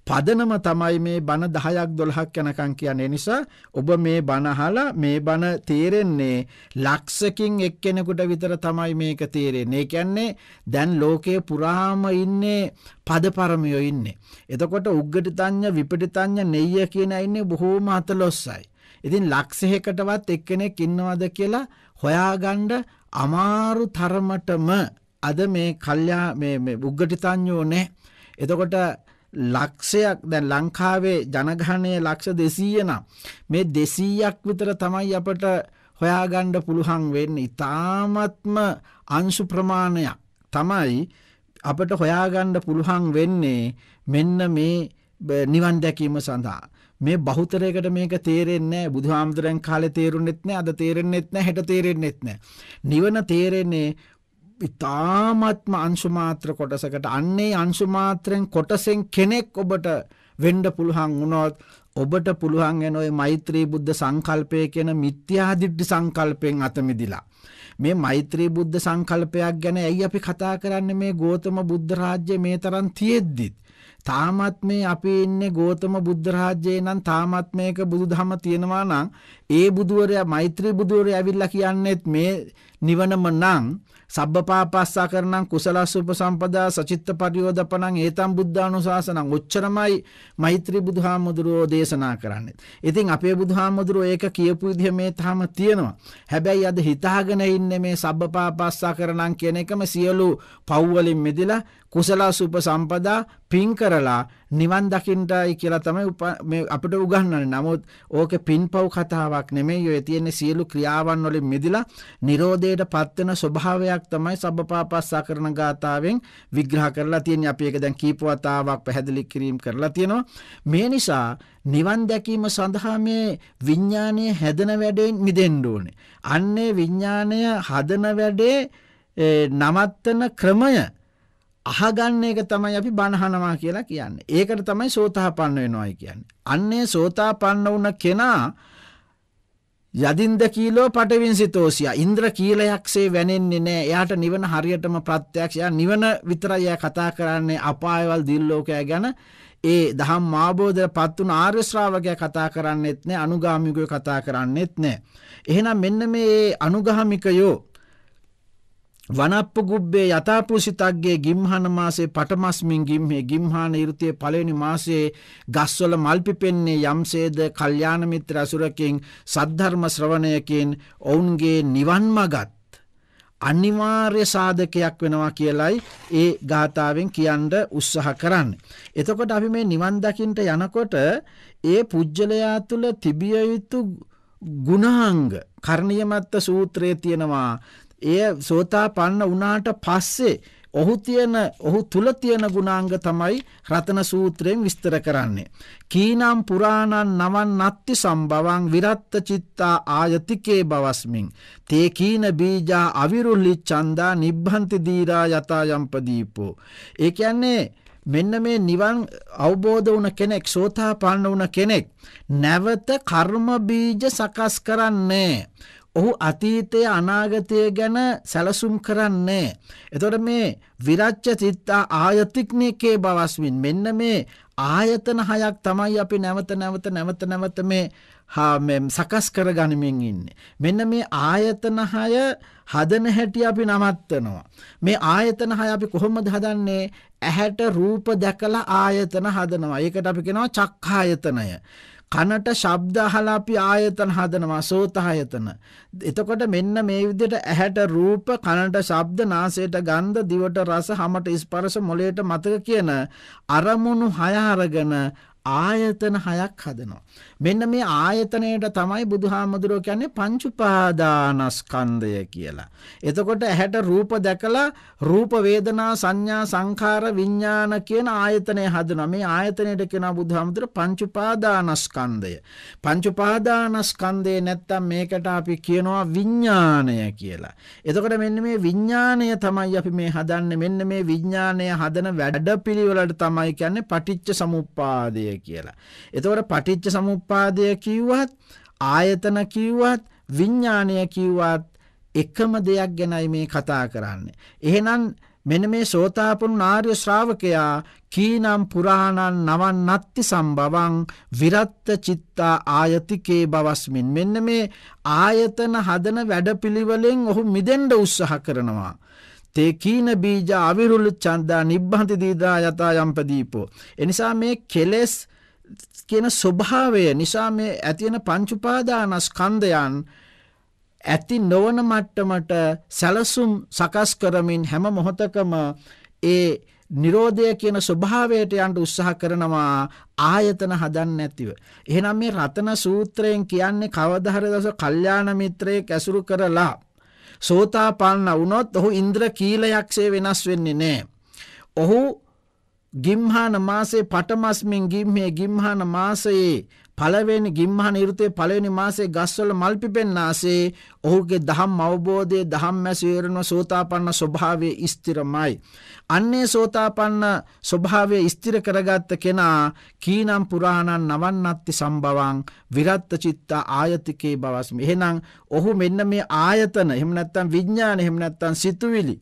පදනම තමයි මේ බණ 10ක් 12ක් යනකම් කියන්නේ නිසා ඔබ මේ බණ අහලා මේ බණ තේරෙන්නේ ලක්ෂකින් එක්කෙනෙකුට විතර තමයි මේක තේරෙන්නේ. ඒ කියන්නේ දැන් ලෝකයේ පුරාම ඉන්නේ පදපරමියෝ ඉන්නේ. එතකොට උග්ගටිතඤ්ඤ විපටිතඤ්ඤ නෙය්‍ය කියන ඉන්නේ බොහෝම අතලොස්සයි. ඉතින් ලක්ෂයකටවත් එක්කෙනෙක් ඉන්නවද කියලා හොයාගන්න අමාරු තරමටම අද මේ කල්යා මේ උග්ගටිතඤ්ඤෝ නැහැ. එතකොට ලක්ෂයක් දැන් ලංකාවේ ජනගහනය ලක්ෂ දෙසීය නම් මේ දෙසීයක් විතර තමයි අපට හොයාගණ්ඩ පුළුවන් වෙන්න ඉතාමත්ම අංශු ප්‍රමාණයක් තමයි අපට හොයාගණ්ඩ පුළුවන් වෙන්නේ මෙන්න මේ නිවන් දැකීම සඳහා. මේ බහුතරයකට මේක තේරෙන්නේ බුදුහාමුදුරන් කාලේ තේරුණෙත් නැහැ අද තේරෙන්නෙත් නැහැ හෙට තේරෙන්නෙත් නැහැ නිවන තේරෙන්නේ ඉතාමත්ම අංශුමාත්‍ර කොටසකට අන්නේ අංශුමාත්‍රයෙන් කොටසෙන් කෙනෙක් ඔබට වෙන්ඩ පුළුවන් වුණොත් ඔබට පුළුවන් එන ඔය මෛත්‍රී බුද්ධ සංකල්පය කියන මිත්‍යාදිට්ටි සංකල්පයෙන් අතමිදිලා. මේ මෛත්‍රී බුද්ධ සංකල්පයක් ගැන ඇයි අපි කතා කරන්න මේ ගෝතම බුද්ධ රාජ්‍ය මේ තරන් තියෙද්දිත්. තාමත් මේ අපි ඉන්නේ ගෝතම බුද්ධ රාජ්‍යයේ නම් තාමත් මේක බුදුදහම තියෙනවා නම් ඒ බුදුවරයා මෛත්‍රී බුදුවරයා ඇවිල්ලා කියන්නේත් මේ නිවනම නම් සබ්බපාපස්සා කරනම් කුසලස් උපසම්පදා සචිත්ත පරියෝදපනං ඒතම් බුද්ධානුශාසනං ඔච්චරමයි මෛත්‍රී බුදුහාමුදුරෝ දේශනා කරන්නේ. ඉතින් අපේ බුදුහාමුදුරෝ ඒක කියපු විදිහ මේ තාම තියෙනවා. හැබැයි අද හිතාගෙන ඉන්නේ මේ සබ්බපාපස්සා කරනම් කියන එකම සියලු පව් වලින් මිදලා කුසලස් උපසම්පදා පින් කරලා නිවන් දකින්නයි කියලා තමයි අපිට උගන්වන්නේ. නමුත් ඕක පින්පව් කතාවක් නෙමෙයි. ඔය තියෙන්නේ සියලු ක්‍රියාවන් වලින් මිදලා Nirodheටපත් වෙන ස්වභාවයක් තමයි සබ්බපාපස්සා කරන ගාතාවෙන් විග්‍රහ කරලා තියෙන්නේ. අපි ඒක දැන් කීප වතාවක් පැහැදිලි කිරීම කරලා තියෙනවා. මේ නිසා නිවන් දැකීම සඳහා මේ විඥානය හැදෙන වැඩෙන් මිදෙන්න ඕනේ. අන්නේ විඥානය හදන වැඩේ නවත්තන ක්‍රමය අහගන්න එක තමයි අපි බණහනවා කියලා කියන්නේ. ඒකට තමයි සෝතාපන්න වෙනවායි කියන්නේ. අන්නේ සෝතාපන්න වුණ කෙනා යදින්ද කීලෝ පටවින්සිතෝසියා ඉන්ද්‍ර කීලයක්සේ වැනෙන්නේ නෑ එයාට නිවන හරියටම ප්‍රත්‍යක්ෂයා නිවන විතරයි කතා කරන්නේ අපායවල් දිල්ලෝකය ගැන ඒ දහම් මාබෝධය පත්වන ආර්ශ්‍රාවකය කතා කරන්නෙත් නෑ අනුගාමිකය කතා කරන්නෙත් නෑ. එහෙනම් මෙන්න මේ අනුගාමිකයෝ වනප්පු ගුබ්බේ යථාපෘෂිතක්ගේ ගිම්හන මාසේ පටමස්මින් ගිම්හේ ගිම්හාන ඍතුයේ පළවෙනි මාසයේ ගස්වල මල් පිපෙන්නේ යම්සේද කල්යාණ මිත්‍ර අසුරකින් සද්ධර්ම ශ්‍රවණයකින් ඔවුන්ගේ නිවන් මගත් අනිවාර්ය සාධකයක් වෙනවා කියලයි ඒ ගාථාවෙන් කියන්න උත්සාහ කරන්න. එතකොට අපි මේ නිවන් දකින්ට යනකොට ඒ පුජ්‍යලයා තුළ තිබිය යුතු ගුණාංග කර්ණීයමත්ත සූත්‍රයේ තියෙනවා එය සෝතාපන්න වුණාට පස්සේ ඔහු තියෙන ඔහු තුල තියෙන ගුණාංග තමයි රතන සූත්‍රයෙන් විස්තර කරන්නේ. කීනම් පුරාණන් නවන් නත්ති සම්බවං විරත්ත චිත්තා ආයතිකේ බවස්මින්. තේ කීන බීජා අවිරුල්ලි චන්දා නිබ්බන්ති දීරා යතා යම්පදීපෝ. ඒ කියන්නේ මෙන්න මේ නිවන් අවබෝධ වුණ කෙනෙක් සෝතා පන්න වුණ කෙනෙක් නැවත කර්මබීජ සකස් කරන්නේ. ඔහු අතීතය අනාගතය ගැන සැලසුම් කරන්නේ. එතොට මේ විරච්ච චිත්තා ආයතික්නයකේ බවස්වින් මෙන්න මේ ආයතන හයක් තමයි අපි නැවත නැවත නැවත නැවත මේ හාමම් සකස් කර ගනිමින් ඉන්න. මෙන්න මේ ආයතන හය හදන හැටිය අපි නමත්තනවා. මේ ආයතන හය අපි කොහොම හදන්නේ ඇහැට රූප දැකලා ආයතන හදනවා. ඒකට අපි කෙනවා චක්කායතනය. කනට ශබ්ද අහලා අපි ආයතන හදනවා සෝතහයතන. එතකොට මෙන්න මේ විදිහට ඇහැට රූප, කනට ශබ්ද, නාසයට ගන්ධ, දිවට රස, හමට ස්පර්ශ, මොළයට මතක කියන අරමුණු හය අරගෙන ආයතන හයක් හදනවා. මෙන්න මේ ආයතනයට තමයි බුදුහාමුදුරුවෝ කියන්නේ පංච උපාදානස්කන්ධය කියලා. එතකොට ඇහැට රූප දැකලා රූප වේදනා සංඥා සංඛාර විඥාන කියන ආයතනය හදනවා. මේ ආයතනයට කියනවා බුදුහාමුදුරුවෝ පංච උපාදානස්කන්ධය. පංච උපාදානස්කන්ධේ නැත්තම් මේකට අපි කියනවා විඥානය කියලා. එතකොට මෙන්න මේ විඥානය තමයි අපි මේ හදන්නේ. මෙන්න මේ විඥානය හදන වැඩපිළිවෙලට තමයි කියන්නේ පටිච්ච සමුප්පාදය කියලා. එතකොට පටිච්ච සමුප්පාදය පටිච්චසමුප්පාදය කිව්වත් ආයතන කිව්වත් විඤ්ඥානය කිව්වත් එකම දෙයක් ගැනයි මේ කතා කරන්න. එහෙනම් මෙන මේ සෝතාපුන් නාර්ය ශ්‍රාවකයා කීනම් පුරාණන් නවන් නත්ති සම්බවන් විරත්ත චිත්තා ආයතිකේ බවස්මින් මෙන්න මේ ආයතන හදන වැඩපිළිවලෙන් ඔහු මිදෙන්ඩ උත්සහ කරනවා. තේකීන බීජ අවිරුලු චන්දා නිබ්බන්ති දීදා යතා යම්පදීපෝ. එනිසා මේ කෙලෙස් කියන ස්වභාවය නිසා මේ ඇතිවෙන පංච උපාදානස්කන්ධයන් ඇති නොවන මට්ටමට සැලසුම් සකස් කරමින් හැම මොහොතකම ඒ නිරෝධය කියන ස්වභාවයට යන්න උත්සාහ කරනවා ආයතන හදන්න නැතිව. එහෙනම් මේ රතන සූත්‍රයෙන් කියන්නේ කවදාහර දවස කල්යාණ මිත්‍රයෙක් ඇසුරු කරලා සෝතාපන්න වුණොත් ඔහු ඉන්ද්‍ර කීලයක්සේ වෙනස් වෙන්නේ නැහැ. ඔහු ගිම්හාන මාසේ පටමස්මින් ගිම්හේ ගිම්හාන මාසයේ පළවෙනි ගිම්හාන ඍතුවේ පළවෙනි මාසේ ගස්වල මල් පිපෙන්නාසේ ඔහුගේ දහම් අවබෝධයේ දහම් මැස වේරණ සෝතාපන්න ස්වභාවයේ ස්ථිරමයි. අන්නේ සෝතාපන්න ස්වභාවය ස්ථිර කරගත්ත කෙනා කීනම් පුරාණන් නවන්නත්ති සම්බවං විරත්ත චිත්ත ආයතිකේ බවස්. එහෙනම් ඔහු මෙන්න මේ ආයතන එහෙම නැත්නම් විඥාන එහෙම නැත්නම් සිතුවිලි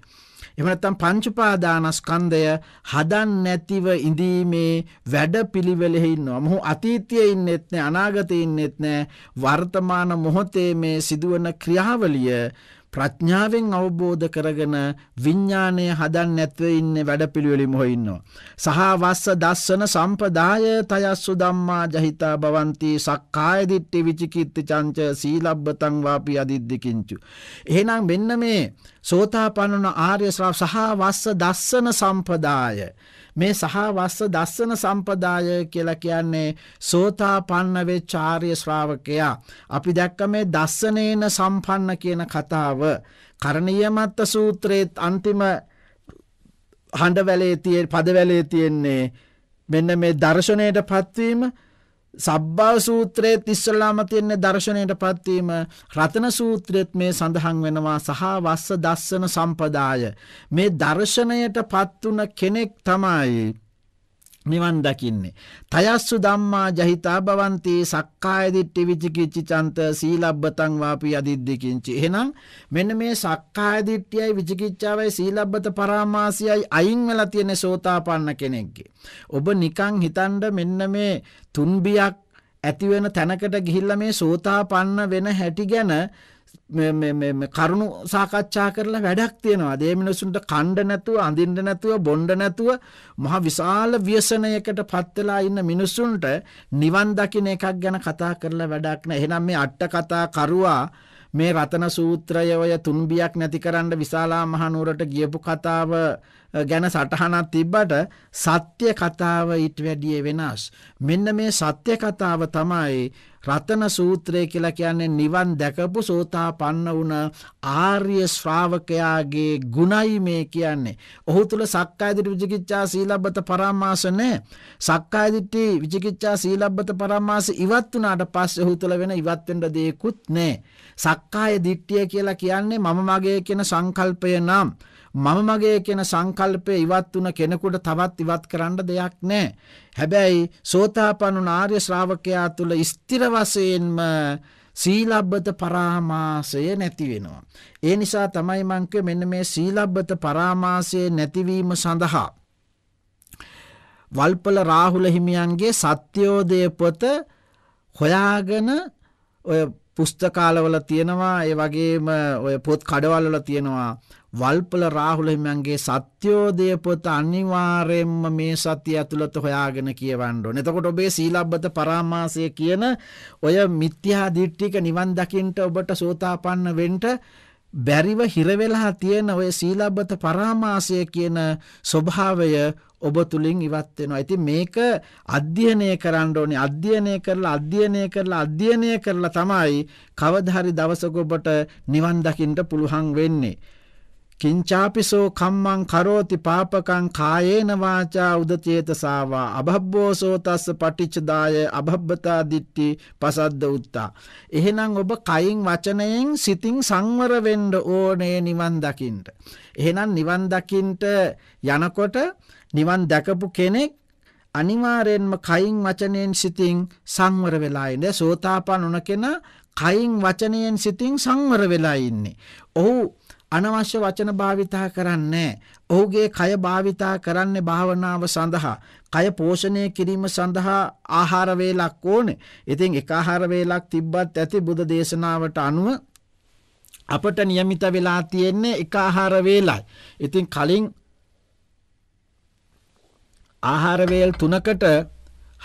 එහෙම නැත්නම් පංච උපාදානස්කන්ධය හදන්නේ නැතිව ඉඳීමේ වැඩපිළිවෙලෙහි ඉන්නවා. මොහු අතීතයේ ඉන්නෙත් නැහැ, අනාගතයේ ඉන්නෙත් නැහැ. වර්තමාන මොහොතේ මේ සිදුවන ක්‍රියාවලිය ප්‍රඥාවෙන් අවබෝධ කරගෙන විඤ්ඥානය හදන් නැත්ව ඉන්න වැඩපිළිවෙලිම හොඉන්නවා. සහ වස්ස දස්සන සම්පදාය තයස්සු දම්මා ජහිතා බවන්ති සක්කායදිට්ටි විචිකිත්ති චංච සීලබ්බතංවාපි අදිද්දිකින්චු. එහෙනම් මෙන්න මේ සෝතා පණන ආර්ය ශ්‍රාව සහ වස්ස දස්සන සම්පදාය. මේ සහවස්ස දස්සන සම්පදාය කියලා කියන්නේ සෝතාපන්න වෙච්ච ආර්ය ශ්‍රාවකයා. අපි දැක්ක මේ දස්සනේන සම්පන්න කියන කතාව කරණීයමත්ත සූත්‍රයේ අන්තිම හඬවැලේ තියෙන පදවැලේ තියෙන්නේ මෙන්න මේ දර්ශනයට පත්වීම සබ්බා සූත්‍රයේත් ඉස්සල්ලාම තියෙන දර්ශනයට පත්වීම රතන සූත්‍රයේත් මේ සඳහන් වෙනවා සහ වස්ස දස්සන සම්පදාය මේ දර්ශනයට පත්ුන කෙනෙක් තමයි නිවන් දකින්නේ. තයස්සු දම්මා ජහිතා භවන්තයේ සක්කායදිට්ටි විචිකිච්චි චන්ත සීලබ්බතං වාපි අදිද්දිකින්චි. එහෙනම් මෙන්න මේ සක්කායදිට්ටියයි විචිකිච්චාවයි සීලබ්බත පරාමාසියයි අයින් වෙලා තියෙන සෝතාපන්න කෙනෙක්ගේ. ඔබ නිකං හිතන්ඩ මෙන්න මේ තුන්බියක් ඇතිවෙන තැනකට ගිහිල්ල මේ සෝතාපන්න වෙන හැටි ගැන කරුණු සාකච්ඡා කරලා වැඩක් තියෙනවා. දේමිනසුන්ට කණ්ඩ නැතුව, අඳින්න නැතුව, බොණ්ඩ නැතුව මහ විශාල ව්‍යසනයකට පත් වෙලා ඉන්න මිනිසුන්ට නිවන් දකින්න එකක් ගැන කතා කරලා වැඩක් නැහැ. එහෙනම් මේ අට කතා කරුවා මේ රතන සූත්‍රය ඔය තුන්බියක් නැති කරන්න විශාලා මහනුවරට ගියපු කතාව ගැන සටහනක් තිබ්බට සත්‍ය කතාව ඊට වැඩිය වෙනස්. මෙන්න මේ සත්‍ය කතාව තමයි රතන සූත්‍රය කියලා කියන්නේ නිවන් දැකපු සෝතා පන්න වුණ ආර්ය ශ්‍රාවකයාගේ ගුණයි මේ කියන්නේ. ඔහු තුළ සක්කායදිට විචිකිච්චා සීලබ්බත පරාමාස නෑ. සක්කායදිට්ටි විචිකිච්චා සීලබ්බත පරාමාස ඉවත් වුණාට පස්සේ ඔහු තුළ වෙන ඉවත් වෙන්න දෙයක්කුත් නෑ. සක්කාය දිට්ඨිය කියලා කියන්නේ මම මගේ කියන සංකල්පය නම් මම මගේ කියන සංකල්පය ඉවත් වුණ කෙනෙකුට තවත් ඉවත් කරන්න දෙයක් නෑ. හැබැයි සෝතාපනු නාර්ය ශ්‍රාවකයා තුළ ස්තිර වසයෙන්ම සීලබ්බත පරාමාසය නැතිවෙනවා. ඒ නිසා තමයි මංක මෙන්න මේ සීලබ්බත පරාමාසය නැතිවීම සඳහා. වල්පල රාහුල හිමියන්ගේ සත්‍යෝදය පොත හොයාගෙන ඔය පුස්තකාලවල තියෙනවා ඒ වගේම ඔය පොත් කඩවල්වල තියෙනවා වල්පල රාහුල හිමියන්ගේ සත්‍යෝදය පොත අනිවාර්යයෙන්ම මේ සතිය ඇතුළත හොයාගෙන කියවන්න ඕනේ. එතකොට ඔබේ සීලබ්බත පරාමාසය කියන ඔය මිත්‍යා දිට්ඨික නිවන් දකින්න ඔබට සෝතාපන්න වෙන්න බැරිව හිර වෙලා තියෙන ඔය සීලබ්බත පරාමාසය කියන ස්වභාවය ඔබ තුලින් ඉවත් වෙනවා. ඉතින් මේක අධ්‍යයනය කරන්න ඕනේ. අධ්‍යයනය කරලා අධ්‍යයනය කරලා අධ්‍යයනය කරලා තමයි කවදා හරි දවසක ඔබට නිවන් දකින්න පුළුවන් වෙන්නේ. කිංචාපිසෝ කම්මං කරෝති පාපකං කායේන වාචා උදචේතසාවා අභබ්බෝසෝ තස්ස පටිච්චදාය අභබ්බතා දිට්ටි පසද්ද උත්තා එහෙනම් ඔබ කයින් වචනයෙන් සිතින් සංවර වෙන්න ඕනේ නිවන් දකින්න එහෙනම් නිවන් දකින්න යනකොට නිවන් දැකපු කෙනෙක් අනිවාර්යෙන්ම කයින් වචනයෙන් සිතින් සංවර වෙලා ඉඳ සෝතාපන්න කෙනා කයින් වචනයෙන් සිතින් සංවර වෙලා ඉන්නේ ඔහු අනවශ්‍ය වචන භාවිතා කරන්නේ ඔහුගේ කය භාවිතා කරන්නේ භාවනාව සඳහා කය පෝෂණය කිරීම සඳහා ආහාර වේලක් ඕනේ. ඉතින් එක ආහාර වේලක් තිබ්බත් ඇති බුදු දේශනාවට අනුව අපට નિયમિત වෙලා තියෙන්නේ එක ආහාර වේලයි. ඉතින් කලින් ආහාර වේල් තුනකට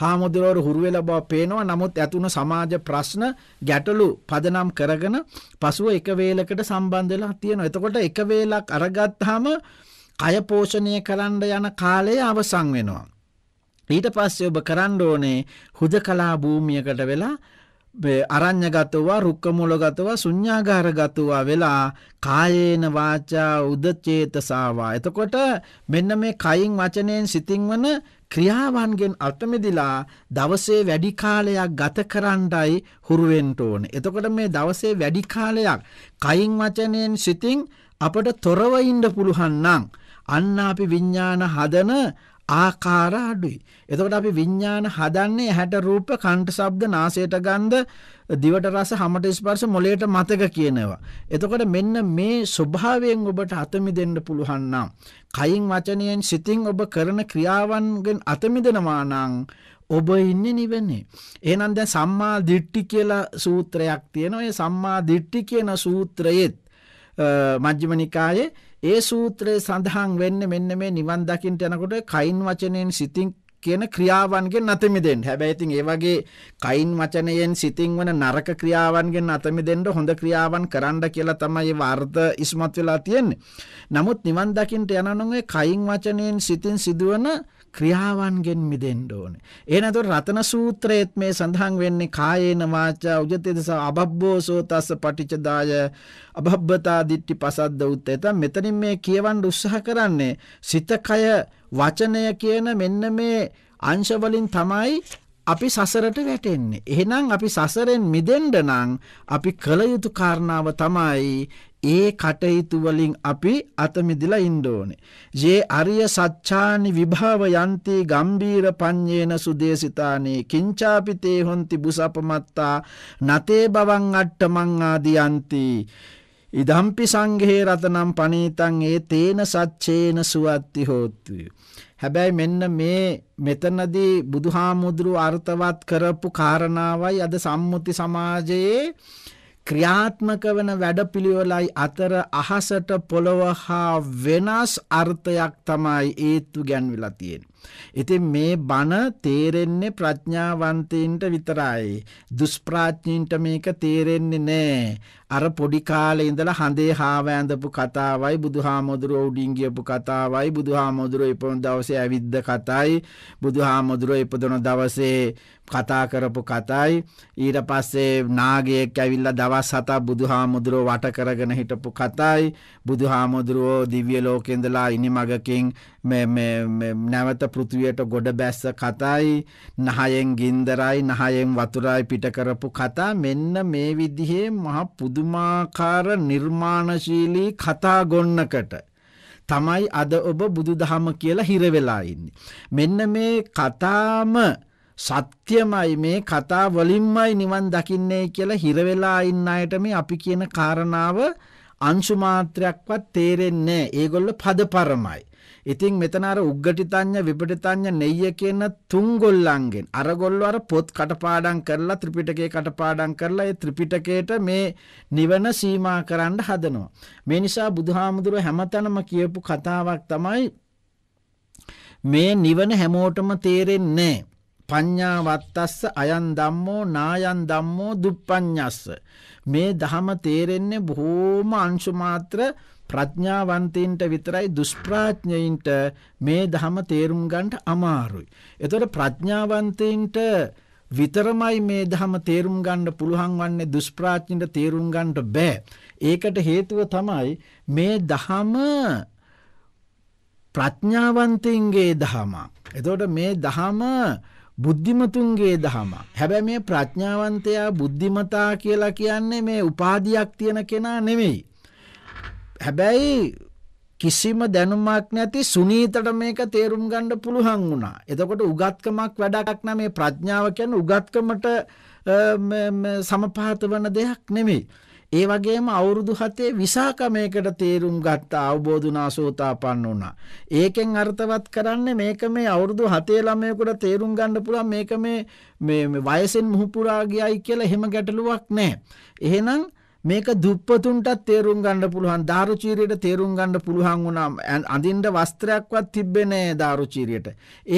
හාමුදුරුවෝ හුරු වෙලා බව පේනවා. නමුත් ඇතුණු සමාජ ප්‍රශ්න ගැටලු පදනම් කරගෙන පසුව එක වේලකට සම්බන්ධ වෙලා තියෙනවා. එතකොට එක වේලක් අරගත්තාම කය පෝෂණය කරන්න යන කාලය අවසන් වෙනවා. ඊට පස්සේ ඔබ කරන්න ඕනේ හුදකලා භූමියකට වෙලා අරං්ඥගතවා රුක්කමුලගතවා සුඥ්ඥාගාරගතුවා වෙලා කායේන වාචා උදචේතසාවා. එතකොට මෙන්න මේ කයින් වචනයෙන් සිතින් වන ක්‍රියාවන්ගෙන් අතමෙදිලා දවසේ වැඩිකාලයක් ගත කරන්ඩයි හුරුවෙන්ට ඕන. එතකොට මේ දවසේ වැඩිකාලයක් කයින් වචනයෙන් සිතින් අපට තොරව ඉන්ඩ පුළහන්නම්. අන්න අපි විඤ්ඥාන හදන ආකාර අඩුයි. එතකොට අපි විඤ්ඤාණ හදන්නේ හැට රූප, කණ්ඨ, ශබ්ද, නාසයට ගන්ධ, දිවට රස, හමට ස්පර්ශ, මොළයට මතක කියනවා. එතකොට මෙන්න මේ ස්වභාවයෙන් ඔබට අත මිදෙන්න පුළුවන් නම්, කයින් වචනයෙන් සිතින් ඔබ කරන ක්‍රියාවන්ගෙන් අත මිදෙනවා නම් ඔබ ඉන්නේ නිවනේ. එහෙනම් දැන් සම්මා දිට්ඨි කියලා සූත්‍රයක් තියෙනවා. ඒ සම්මා දිට්ඨි කියන සූත්‍රයේත් මජ්ක්‍ධිම නිකායේ ඒ සූත්‍රයේ සඳහන් වෙන්නේ මෙන්න මේ නිවන් දකින්න යනකොට කයින් වචනෙන් සිතින් කියන ක්‍රියාවන්ගෙන් අතමිදෙන්න. හැබැයි ඉතින් ඒ වගේ කයින් වචනයෙන් සිතින් වන නරක ක්‍රියාවන්ගෙන් අතමිදෙන්න හොඳ ක්‍රියාවන් කරන්න කියලා තමයි වර්ධ ඉස්මත් වෙලා තියෙන්නේ. නමුත් නිවන් දකින්න යනනම් කයින් වචනයෙන් සිතින් සිදුවන ක්‍රියාවන්ගෙන් මිදෙන්න ඕනේ. එහෙනම් රතන සූත්‍රයේත් මේ සඳහන් වෙන්නේ කායේන වාචා උජතේස අබබ්බෝසෝ තස්ස පටිච්චදාය අබබ්බතා දිට්ටි පසද්ද උත්තේත මෙතනින් මේ කියවන්න උත්සාහ කරන්නේ සිත කය වචනය කියන මෙන්න මේ අංශවලින් තමයි අපි සසරට වැටෙන්නේ. එහෙනම් අපි සසරෙන් මිදෙන්ඩ නං අපි කළයුතු කාරණාව තමයි ඒ කටයුතුවලින් අපි අතමිදිලා ඉන්ඩෝනෙ. ඒ අරිය සච්ඡානි විභාව යන්තී ගම්බීර පං්්‍යේන සුදේසිතානයේ කින්චාපිතේ හොන්ති බුසපමත්තා නතේ බවන් අට්ට මංආදියන්තී. ඉදම්පි සංගේ රතනම් පනීතන් ඒ තේන සච්චේන සුවත්ති හෝත්තුය. හැබැයි මෙන්න මේ මෙතනදී බුදුහාමුදුරු අර්ථවත් කරපු කාරණාවයි අද සම්මුති සමාජයේ ක්‍රියාත්මක වන වැඩපිළිවෙලයි අතර අහසට පොළොව හා වෙනස් අර්ථයක් තමයි ඒත්තු ගැන්විලා තියෙන. ඉතින් මේ බණ තේරෙන්නේ ප්‍රඥාවන්තයින්ට විතරයි. දුෂ්ප්‍රඥයින්ට මේක තේරෙන්නේ නෑ. අර පොඩි කාලේ ඉඳලා හඳේ හාව ඇඳපු කතාවයි බුදුහාමුදුරුවෝ උඩින් ගියපු කතාවයි බුදුහාමුදුරුවෝ ඉපදුන දවසේ ඇවිද්ද කතයි බුදුහාමුදුරුවෝ ඉපදුන දවසේ කතා කරපු කතයි ඊට පස්සේ නාගයෙක් ඇවිල්ලා දවස් හතක් බුදුහාමුදුරුවෝ වට කරගෙන හිටපු කතයි බුදුහාමුදුරුවෝ දිව්‍ය ලෝකේ ඉඳලා ඉනිමගකින් මේ නැවත පෘතිවයට ගොඩ බැස්ස කතයි නහයෙන් ගින්දරයි නහයෙන් වතුරයි පිට කරපු කතා මෙන්න මේ විදිහේ මහ පුදුමාකාර නිර්මාණශීලී කතා ගොන්නකට තමයි අද ඔබ බුදුදහම කියලා හිරවෙලා ඉන්නේ. මෙන්න මේ කතාම සත්‍යමයි මේ කතා වලින්මයි නිවන් දකින්නේ කියලා හිරවෙලා ඉන්න අයට මේ අපි කියන කාරණාව අංශුමාත්‍රයක්වත් තේරෙන්නේ ඒගොල්ල පද පරමයි. ඉතින් මෙතන අර උග්ගටිතඤ්ඤ විපටිතඤ්ඤ නෙය්‍ය කියන තුන් ගොල්ලන්ගෙන් අරගොල්ලෝ අර පොත් කටපාඩම් කරලා ත්‍රිපිටකේ කටපාඩම් කරලා ඒ ත්‍රිපිටකයට මේ නිවන සීමා කරන්න හදනවා. මේ නිසා බුදුහාමුදුරුව හැමතැනම කියපු කතාවක් තමයි මේ නිවන හැමෝටම තේරෙන්නේ නැහැ. පඤ්ඤා වත්තස්ස අයන් ධම්මෝ නායන් ධම්මෝ දුප්පඤ්ඤස්ස මේ ධම තේරෙන්නේ බොහෝම අංශු මාත්‍ර ප්‍රඥාවන්තයින්ට විතරයි දුෂ්ප්‍රඥයින්ට මේ ධම තේරුම් ගන්නට අමාරුයි. එතකොට ප්‍රඥාවන්තයින්ට විතරමයි මේ ධම තේරුම් ගන්න පුළුවන් වන්නේ දුෂ්ප්‍රඥයින්ට තේරුම් ගන්නට බෑ. ඒකට හේතුව තමයි මේ ධම ප්‍රඥාවන්තයින්ගේ ධමයක්. එතකොට මේ ධම බුද්ධිමතුන්ගේ දහම. හැබැයි මේ ප්‍රඥාවන්තයා බුද්ධිමතා කියලා කියන්නේ මේ උපාධියක් තියෙන කෙනා නෙමෙයි. හැබැයි කිසිම දැනුමක් නැති සුනීතට මේක තේරුම් ගන්න පුළුවන් වුණා. එතකොට උගත්කමක් වැඩක් නෑ මේ ප්‍රඥාව කියන්නේ උගත්කමට සමපාත වන දෙයක් නෙමෙයි. ඒ වගේම අවුරුදු 7 විසාක මේකට තේරුම් ගත්ත අවබෝධ වුණා සෝතාපන්න වුණා. ඒකෙන් අර්ථවත් කරන්නේ මේක මේ අවුරුදු 7 ළමයෙකුට තේරුම් ගන්න පුළුවන් මේක මේ මේ වයසෙන් මුහුපුරා ගියයි කියලා එහෙම ගැටලුවක් නෑ. එහෙනම් මේක දුප්පතුන්ටත් තේරුම් ගන්න පුළුවන් දාරුචීරියට තේරුම් ගන්න පුළුවන් වුණා අඳින්න වස්ත්‍රයක්වත් තිබ්බේ නෑ දාරුචීරියට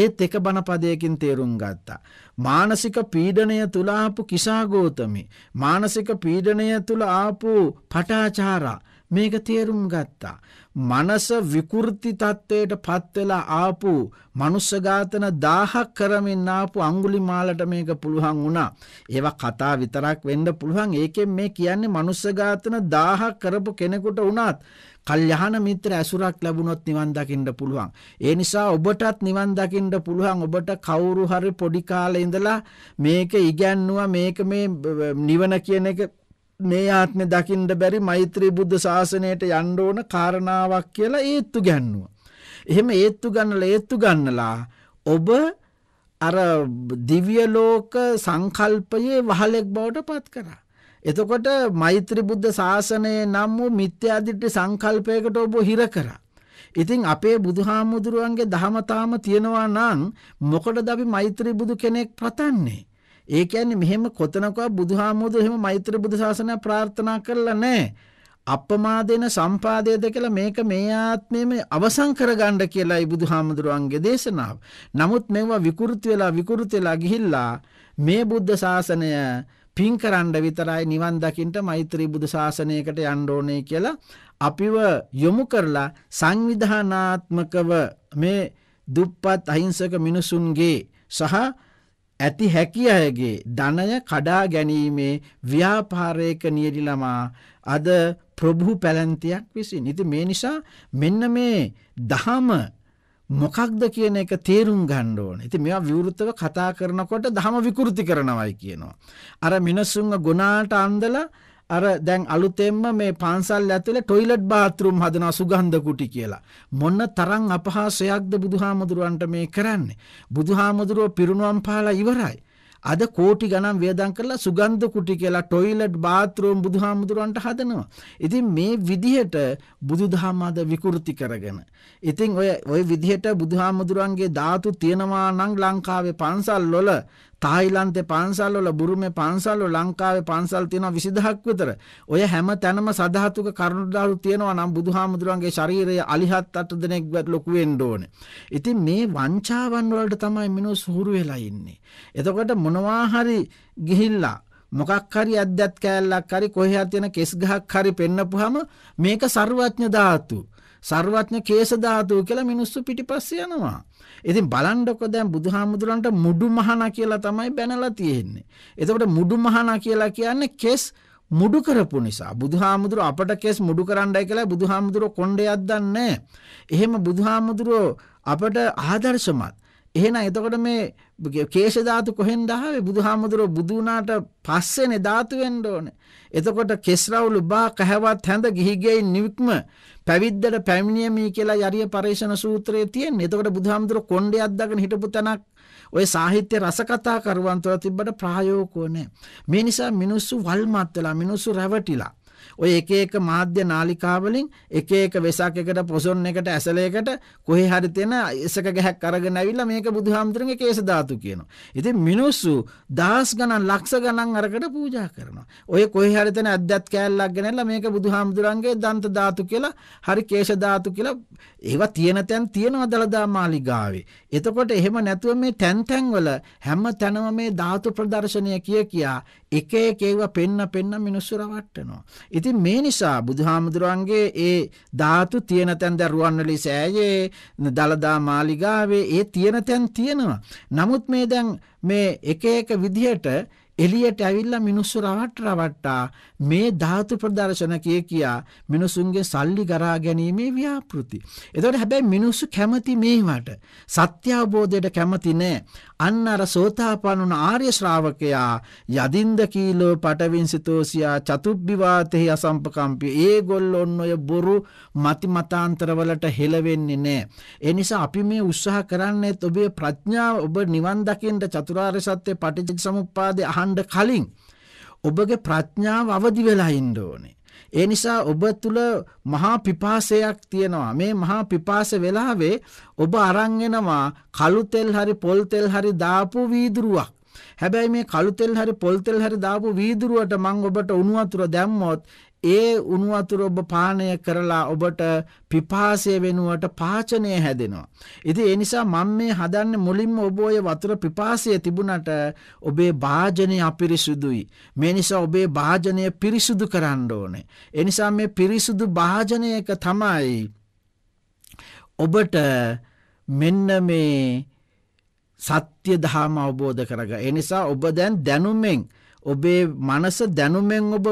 ඒත් එක බණ පදයකින් තේරුම් ගත්තා මානසික පීඩණය තුල ආපු කිසා ගෝතමි මානසික පීඩණය තුල ආපු පටාචාරා මේක තේරුම් ගත්තා. මනස විකෘති තත්ත්වයට පත්වෙලා ආපු මනුස්සඝාතන දාහක් කරමින් ආපු අඟුලිමාලට මේක පුළුවන් වුණා. ඒව කතා විතරක් වෙන්න පුළුවන්. ඒකෙන් මේ කියන්නේ මනුස්සඝාතන දාහක් කරපු කෙනෙකුට වුණත් කල්යහන මිත්‍ර ඇසුරක් ලැබුණොත් නිවන් දකින්න පුළුවන්. ඒ නිසා ඔබටත් නිවන් දකින්න පුළුවන්. ඔබට කවුරු හරි පොඩි කාලේ ඉඳලා මේක ඉගැන්නුවා මේක මේ නිවන කියන එක මේ ආත්මෙ දකිින්ට බැරි මෛත්‍රී බුද්ධ ශාසනයට යන්න ඕන කාරණාවක් කියලා ඒත්තු ගැන්නුව. එහෙම ඒත්තු ගන්න ඒත්තු ගන්නලා ඔබ අර දිවියලෝක සංකල්පයේ වහලෙක් බවට පත් කරා. එතකොට මෛත්‍රී බුද්ධ ශාසනය නම් වූ මිත්‍යාදිට්ටි සංකල්පයකට ඔබ හිර කරා. ඉතින් අපේ බුදුහාමුදුරුවන්ගේ දහමතාම තියෙනවා නම් මොකටද අපි මෛත්‍රී බුදු කෙනෙක් ප්‍රතන්නේ. ඒ කියන්නේ මෙහෙම කොතනකවත් බුදුහාමුදුරු එහෙම මෛත්‍රී බුදු සාසනය ප්‍රාර්ථනා කළා නැහැ. අපමාදේන සම්පාදයේ දෙකලා මේක මේ ආත්මෙම අවසන් කරගන්න කියලායි බුදුහාමුදුරුවන්ගේ දේශනාව. නමුත් මේවා විකෘති වෙලා විකෘති වෙලා ගිහිල්ලා මේ බුද්ධ ශාසනය පින් කරන්න විතරයි නිවන් දකින්නට මෛත්‍රී බුදු ශාසනයකට යන්න ඕනේ කියලා අපිව යොමු කරලා සංවිධානාත්මකව මේ දුප්පත් අහිංසක මිනිසුන්ගේ සහ ඇති හැකි අයගේ ධනය කඩා ගැනීමේ ව්‍යාපාරයක නියදිලමා අද ප්‍රභු පැලැන්තියක් විසින්. ඉති මේ නිසා මෙන්න මේ දහම මොකක්ද කියන එක තේරුම් ගන්න ඕන. ඉතින් මේවා විවෘතව කතා කරනකොට ධම විකෘති කරනවයි කියනවා. අර මිනිසුන්ව ගුණාට අන්දලා අර දැන් අලුතෙන්ම මේ පාන්සල් ඇතුලේ ටොයිලට් බාත් รู ම් හදනවා සුගන්ධ කුටි කියලා. මොන්න තරම් අපහාසයක්ද බුදුහාමුදුරුවන්ට මේ කරන්නේ. බුදුහාමුදුරුව පිරුණුවම් පාලා ඉවරයි. අද කෝටි ගණන් වේදම් කරලා සුගන්ධ කුටි කියලා ටොයිලට් බාත් รู ම් බුදුහාමුදුරන්ට හදනවා. ඉතින් මේ විදිහට බුදුදහම අද විකෘති කරගෙන. ඉතින් ඔය ওই විදිහට බුදුහාමුදුරන්ගේ ධාතු තියෙනවා නම් ලංකාවේ පන්සල් වල තායිලන්තේ පන්සල් වල බුරුමේ පන්සල් වල ලංකාවේ පන්සල් තියෙනවා 20000ක් විතර. ඔය හැම තැනම සදාතුක කරුණාදාරු තියෙනවා නම් බුදුහාමුදුරන්ගේ ශරීරය අලිහත් අට දෙනෙක් ලොකු වෙන්න ඕනේ. ඉතින් මේ වංචාවන් වලට තමයි මිනිස්සු හුරු වෙලා ඉන්නේ. එතකොට මොනවා හරි ගිහිල්ලා මොකක් හරි අද්දත් කෑල්ලක් හරි කොහේ තියෙන කෙස් ගහක් හරි පෙන්නපුවාම මේක ਸਰවඥ ධාතු. ਸਰවඥ කේස ධාතු කියලා මිනිස්සු පිටිපස්සේ යනවා. ඉතින් බලන්නකො දැන් බුදුහාමුදුරන්ට මුඩු මහනා කියලා තමයි බැනලා තියෙන්නේ. එතකොට මුඩු මහනා කියලා කියන්නේ කෙස් මුඩු කරපු නිසා බුදුහාමුදුර අපට කෙස් මුඩු කරන්නයි කියලා බුදුහාමුදුර කොණ්ඩයක් දන්නේ. එහෙම බුදුහාමුදුර අපට ආදර්ශමත්. එහෙනම් එතකොට මේ කේශ ධාතු කොහෙන්ද ආවේ බුදුහාමුදුරුවෝ බුදු වුණාට පස්සේනේ ධාතු වෙන්න ඕනේ. එතකොට කෙස්රවුළු බා කහවත් හැඳ ගිහි ගෙයින් නිවික්ම පැවිද්දට පැමිණියමි කියලා යරිය පරේෂණ සූත්‍රයේ තියෙන්නේ. එතකොට බුදුහාමුදුරුවෝ කොණ්ඩයක් දාගෙන හිටපු තැනක් ඔය සාහිත්‍ය රස කතා කරුවන් තුළ තිබ්බට ප්‍රායෝගිකව නැහැ. මේ නිසා මිනිස්සු වල්මත් වෙලා මිනිස්සු රැවටිලා ඔය එක එක මාධ්‍ය නාලිකා වලින් එක එක වෙසක් එකට පොසොන් එකට ඇසලයකට කොහේ හරි තියෙන ඉසක ගැහක් අරගෙන ඇවිල්ලා මේක බුදුහාමුදුරන්ගේ කේස ධාතු කියනවා. ඉතින් මිනිස්සු දහස් ගණන් ලක්ෂ ගණන් අරකට පූජා කරනවා. ඔය කොහේ හරි තියෙන අද්දත් කෑල්ලක් ගෙනල්ලා මේක බුදුහාමුදුරන්ගේ දන්ත ධාතු කියලා හරි කේශ ධාතු කියලා ඒවා තියෙන තැන් තියෙනවා දලදා මාලිගාවේ. එතකොට එහෙම නැතුව මේ තැන් තැන් වල හැම තැනම මේ ධාතු ප්‍රදර්ශනය කිය කියා එක එක ඒවා පෙන්න පෙන්න මිනිස්සු රවට්ටනවා. ඉතින් මේ නිසා බුදුහාමුදුරන්ගේ ඒ ධාතු තියෙන තැන් දැන් රුවන්වැලි සෑයේ දලදා මාලිගාවේ ඒ තියෙන තැන් තියෙනවා. නමුත් මේ දැන් මේ එක එක විදිහට එළියට ඇවිල්ලා මිනිස්සු රවට රවට්ටා මේ ධාතු ප්‍රදර්ශන කිය කියා මිනිසුන්ගේ සල්ලි ගරා ගැනීමේ ව්‍යාපෘති. එතකොට හැබැයි මිනිස්සු කැමති මේවට. සත්‍ය අවබෝධයට කැමති නෑ. අන්න අර සෝතාපන්න වුණ ආර්ය ශ්‍රාවකයා යදින්ද කීලෝ පටවින්සිතෝසියා චතුබ්බිවාතෙහි අසම්පකම්පිය. ඒගොල්ලෝ ඔන්න ඔය බොරු මති මතාන්තරවලට හෙළ වෙන්නේ නෑ. ඒ නිසා අපි මේ උත්සාහ කරන්නේත් ඔබේ ප්‍රඥාව ඔබ නිවන් දකින්න චතුරාර්ය සත්‍ය පටිච්ච සමුප්පාදේ අහ දාණ්ඩ කලින් ඔබගේ ප්‍රඥාව අවදි වෙලා ඉන්න ඕනේ. ඒ නිසා ඔබ තුල මහා පිපාසයක් තියෙනවා. මේ මහා පිපාස වෙලාවේ ඔබ අරන් එනවා කළු තෙල් හරි පොල් තෙල් හරි දාපු වීදුරුවක්. හැබැයි මේ කළු තෙල් හරි පොල් තෙල් හරි දාපු වීදුරුවට මම ඔබට උණු වතුර දැම්මොත් ඒ උණු වතුර ඔබ පානය කරලා ඔබට පිපාසය වෙනුවට පාචනය හැදෙනවා. ඉතින් ඒ නිසා මම මේ හදන්නේ මුලින්ම ඔබ ඔය වතුර පිපාසය තිබුණට ඔබේ භාජනය අපිරිසුදුයි. මේ නිසා ඔබේ භාජනය පිරිසුදු කරන්න ඕනේ. ඒ නිසා මේ පිරිසුදු භාජනයක තමයි ඔබට මෙන්න මේ සත්‍ය දහම අවබෝධ කරගන්න. ඒ නිසා ඔබ දැන් දැනුමෙන් ඔබේ මනස දැනුමෙන් ඔබ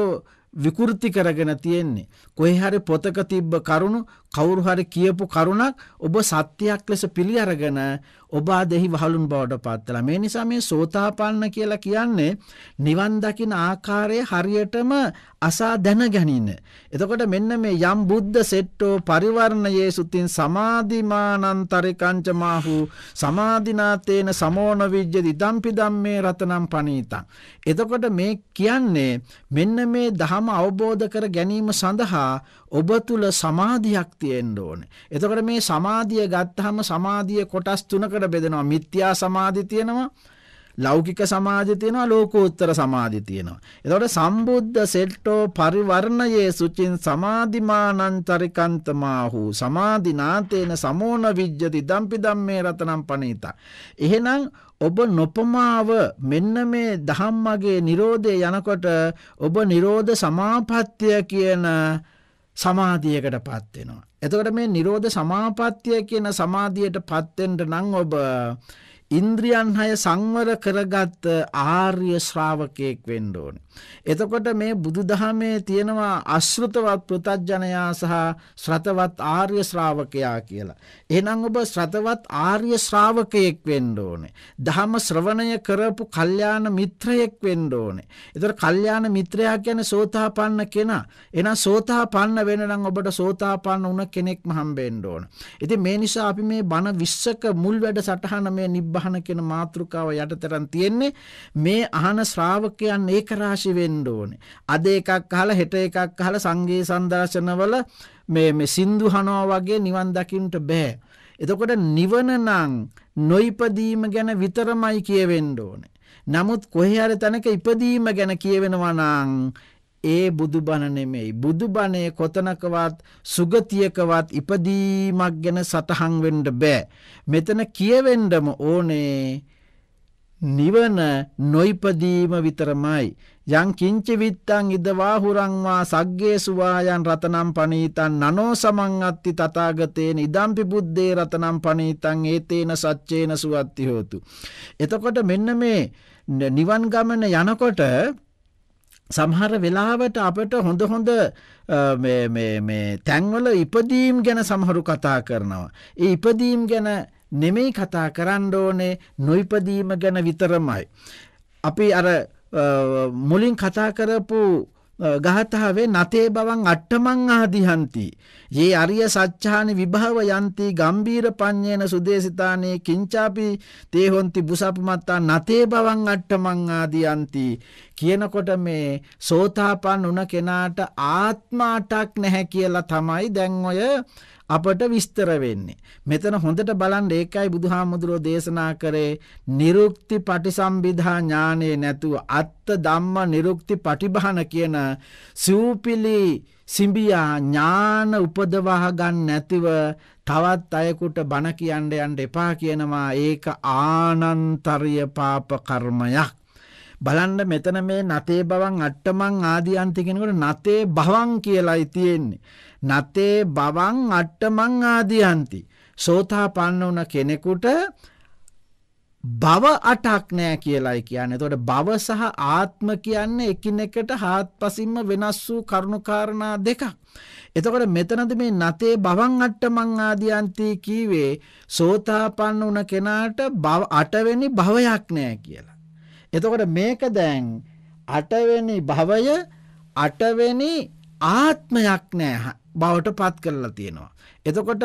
විකෘති කරගෙන තියෙන්නේ. කොහේ හරි පොතක තිබ්බ කරුණු කවුරු හරි කියපු කරුණක් ඔබ සත්‍යයක් ලෙස පිළි අරගෙන ඔබාදෙහි වහලුන් බවට පත්තලා. මේ නිසා මේ සෝතාපන්න කියලා කියන්නේ නිවන් දකින ආකාරය හරියටම අසා දැන ගැනීම. එතකොට මෙන්න මේ යම් බුද්ධ සෙට්ටෝ පරිවර්ණයේ සුතින් සමාධිමානන්තරකංචමාහු සමාධිනාතේන සමෝන විජ්ජති දම්පි ධම්මේ රතනම් පනීතං. එතකොට මේ කියන්නේ මෙන්න මේ ධහම අවබෝධ කර ගැනීම සඳහා ඔබ තුල සමාධියක් තියෙන්න ඕනේ. එතකොට මේ සමාධිය ගත්තහම සමාධිය කොටස් තුනකට දෙකකට බෙදෙනවා මිත්‍යා සමාධි තියෙනවා ලෞකික සමාධි තියෙනවා ලෝකෝත්තර සමාධි තියෙනවා. එතකොට සම්බුද්ධ සෙට්ටෝ පරිවර්ණයේ සුචින් සමාධිමානන්තරිකන්තමාහු සමාධිනාතේන සමෝන විජ්ජති දම්පි ධම්මේ රතනම් පණීතා. එහෙනම් ඔබ නොපමාව මෙන්න මේ ධම්මගේ Nirodhe යනකොට ඔබ Nirodha සමාපත්තිය කියන සමාධියකටපත් වෙනවා. එතකොට මේ නිරෝධ සමාපත්තිය කියන සමාධියටපත් වෙන්න නම් ඔබ ඉන්ද්‍රියන් හය සංවර කරගත් ආර්ය ශ්‍රාවකයෙක් වෙන්න ඕනේ. එතකොට මේ බුදුදහමේ තියෙනවා අශෘතවත් පෘතජ්ජනයා සහ ශ්‍රතවත් ආර්ය ශ්‍රාවකයා කියලා. එහෙනම් ඔබ ශ්‍රතවත් ආර්ය ශ්‍රාවකයෙක් වෙන්න ඕනේ. ධම ශ්‍රවණය කරපු කල්යාණ මිත්‍රයෙක් වෙන්න ඕනේ. ඒතර කල්යාණ මිත්‍රයා කියන්නේ සෝතාපන්න කෙනා. එහෙනම් සෝතාපන්න වෙන්න නම් ඔබට සෝතාපන්න වුණ කෙනෙක්ම හම්බෙන්න ඕන. ඉතින් මේ නිසා අපි මේ බණ 20ක මුල් වැඩසටහන මේ නිබ්බහන කියන මාතෘකාව යටතටන් තියෙන්නේ මේ අහන ශ්‍රාවකයන් ඒකරාශී පාරාශි වෙන්න ඕනේ. අද එකක් අහලා හෙට එකක් අහලා සංගීත සම්දර්ශනවල මේ මේ සින්දු හනවා වගේ නිවන් දකින්නට බෑ. එතකොට නිවන නම් නොයිපදීම ගැන විතරමයි කියවෙන්න ඕනේ. නමුත් කොහේ හරි තැනක ඉපදීම ගැන කියවෙනවා නම් ඒ බුදුබණ නෙමෙයි බුදුබණේ කොතනකවත් සුගතියකවත් ඉපදීමක් ගැන සතහන් වෙන්න බෑ මෙතන කියවෙන්නම ඕනේ නිවන නොයිපදීම විතරමයි. යං කිංචිවිත්තං ඉදවාහුරංවා සග්ගේසුවායන් රතනම් පනීතන් නනෝ සමං අත්ති තතාගතයෙන් ඉදම්පි බුද්ධේ රතනම් පනීතන් ඒතේන සච්චේන සුවත්ති හෝතු. එතකොට මෙන්න මේ නිවන් ගමන යනකොට සමහර වෙලාවට අපට හොඳ හොඳ තැන්වල ඉපදීම් ගැන සමහරු කතා කරනවා. ඒ ඉපදීම් ගැන නෙමෙයි කතා කරන්න ඕනේ නොයිපදීම ගැන විතරමයි. අපි අර මුලින් කතා කරපු ගහතහවේ නතේ බවන් අට්ටමං ආදිහන්ති. ඒ අරිය සච්ඡාන විභාව යන්ති ගම්බීර පඤ්ඥයන සුදේසිතානයේ කින්චාපි තේහොන්ති බුසපමත්තා නතේ බවන් අට්ටමං ආදියන්ති. කියනකොට මේ සෝතාපන් උන කෙනාට ආත්මාටක් නැහැ කියලා තමයි දැන් ඔය අපට විස්තර වෙන්නේ. මෙතන හොඳට බලන්න ඒකයි බුදුහාමුදුරෝ දේශනා කරේ නිරුක්ති පටිසම්භිදා ඥානේ නැතුව අත්ත ධම්ම නිරුක්ති පටිභාන කියන සූපිලි සිඹියා ඥාන උපදවා ගන්න නැතිව තවත් අයෙකුට බණ කියන්න යන්න එපා කියනවා ඒක ආනන්තරිය පාප කර්මයක් බලන්න මෙතන මේ නතේ බවන් අට්ටමං ආදී අන්තිකිනකොට නතේ භවං කියලායි තියෙන්නේ නතේ බවං අට්ටමං ආදියන්ති. සෝතා පන්න වන කෙනෙකුට බව අටක් නෑ කියලායි කියන්නේ. තොට බව සහ ආත්ම කියන්න එකින් එකට හාත් පසින්ම වෙනස් වූ කරුණුකාරණා දෙකක්. එතකොට මෙතනද මේ නතේ බවන් අට්ට මංආදියන්තී කීවේ සෝතාපන්න වන කෙනාට බව අටවෙනි භවයක් නෑ කියලා. එතකොට මේක දැන් අටවෙනි භවය අටවෙනි ආත්මයක් නෑ බවට පත් කරලා තියෙනවා. එතකොට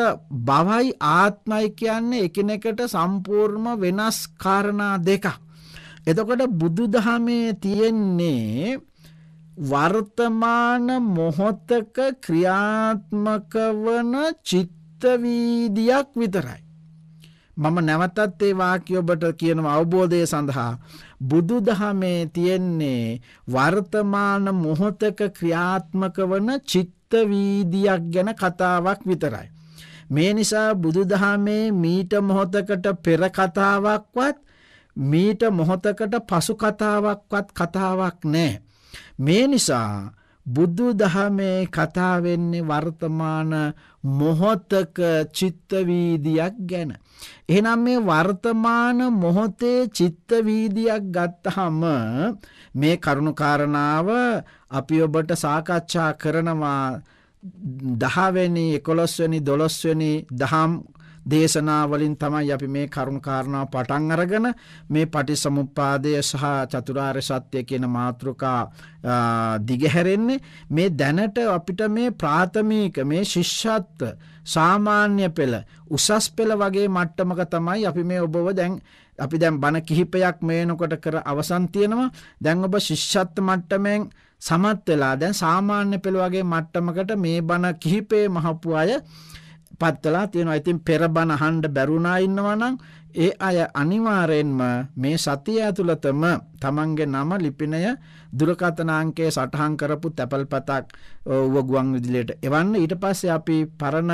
බවයි ආත්මයි කියන්නේ එකිනෙකට සම්පූර්ණ වෙනස් කාරණා දෙකක්. එතකොට බුදුදහමේ තියෙන්නේ වර්තමාන මොහොතක ක්‍රියාත්මක වන චිත්තවීදියක් විතරයි. මම නැවතත් ඒ වාක්‍ය ඔබට කියනව අවබෝධය සඳහා බුදු දහමේ තියෙන්නේ වර්තමාන මොහොතක ක්‍රියාත්මක වන චිත්ත වීදියක් ගැන කතාවක් විතරයි. මේ නිසා බුදුදහමේ මීට මොහොතකට පෙර කතාවක්වත් මීට මොහොතකට පසු කතාවක්වත් කතාවක් නෑ. මේ නිසා බුදු දහමේ කතා වෙන්නේ වර්තමාන මොහොතක චිත්ත වීදියක් ගැන. එහෙනම් මේ වර්තමාන මොහොතේ චිත්ත වීදියක් ගත්තහම මේ කරුණාකාරණාව අපි ඔබට සාකච්ඡා කරනවා 10 වෙනි 11 වෙනි 12 වෙනි දහම් දේශනාවලින් තමයි අපි මේ කරුණු කාරණාව පටන් අරගෙන මේ පටිසමුප්පාදය සහ චතුරාර්ය සත්‍ය කියන මාතෘකා දිගහැරෙන්නේ මේ දැනට අපිට මේ ප්‍රාථමික මේ ශිෂ්‍යත්ව සාමාන්‍ය පෙළ උසස් පෙළ වගේ මට්ටමක තමයි අපි මේ ඔබව දැන් අපි දැන් බණ කිහිපයක් මේනකොට කර අවසන් තියෙනවා දැන් ඔබ ශිෂ්‍යත්ව මට්ටමෙන් සමත් වෙලා දැන් සාමාන්‍ය පෙළ වගේ මට්ටමකට මේ බණ කිහිපේ මහපු අය පත්වලා තියෙනවා ඉතින් පෙරබණ අහන්ඩ බැරුණා ඉන්නවනම් ඒ අය අනිවාරයෙන්ම මේ සතිය ඇතුළතම තමන්ගේ නම ලිපිනය දුරකථනාංකයේ සටහන් කරපු තැපල්පතක් ඔව ගුවන් විදිලයට එවන්න ඊට පස්සේ අපි පරණ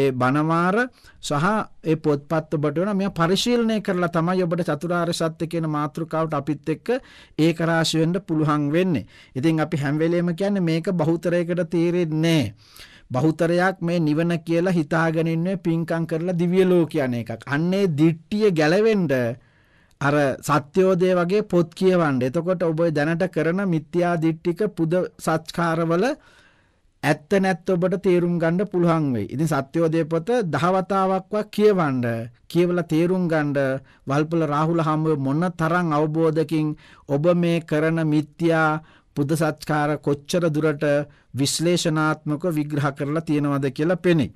ඒ බණවාර සහ ඒ පොත්පත් ඔබට වෙන මේ පරිශීලනය කරලා තමයි ඔබට චතුරාර්ය සත්‍ය කියන මාතෘකාවට අපිත් එක්ක ඒක රාශි වෙන්න පුළුවන් වෙන්නේ. ඉතින් අපි හැම වෙලෙම කියන්නේ මේක බහුතරයකට තීරෙන්නේ නැහැ. බහුතරයක් මේ නිවන කියලා හිතාගෙන ඉන්නේ පිංකම් කරලා දිව්‍ය ලෝක යන එකක්. අන්නේ දිට්ටිය ගැලවෙන්න අර සත්‍යෝදය වගේ පොත් කියවන්න. එතකොට ඔබ දැනට කරන මිත්‍යා දිට්ටික පුද සත්කාරවල ඇත්ත නැත්ත ඔබට තේරුම් ගන්න පුළුවන් වෙයි. ඉතින් සත්‍යෝදය පොත දහවතාවක්වත් කියවන්න, කියවලා තේරුම් ගන්න වල්පල රාහුල හම්බ මොන තරම් අවබෝධකින් ඔබ මේ කරන මිත්‍යා බුද්ධ සත්කාර කොච්චර දුරට විශ්ලේෂනාත්මක විග්‍රහ කරලා තියෙනවද කියලා පෙනේ.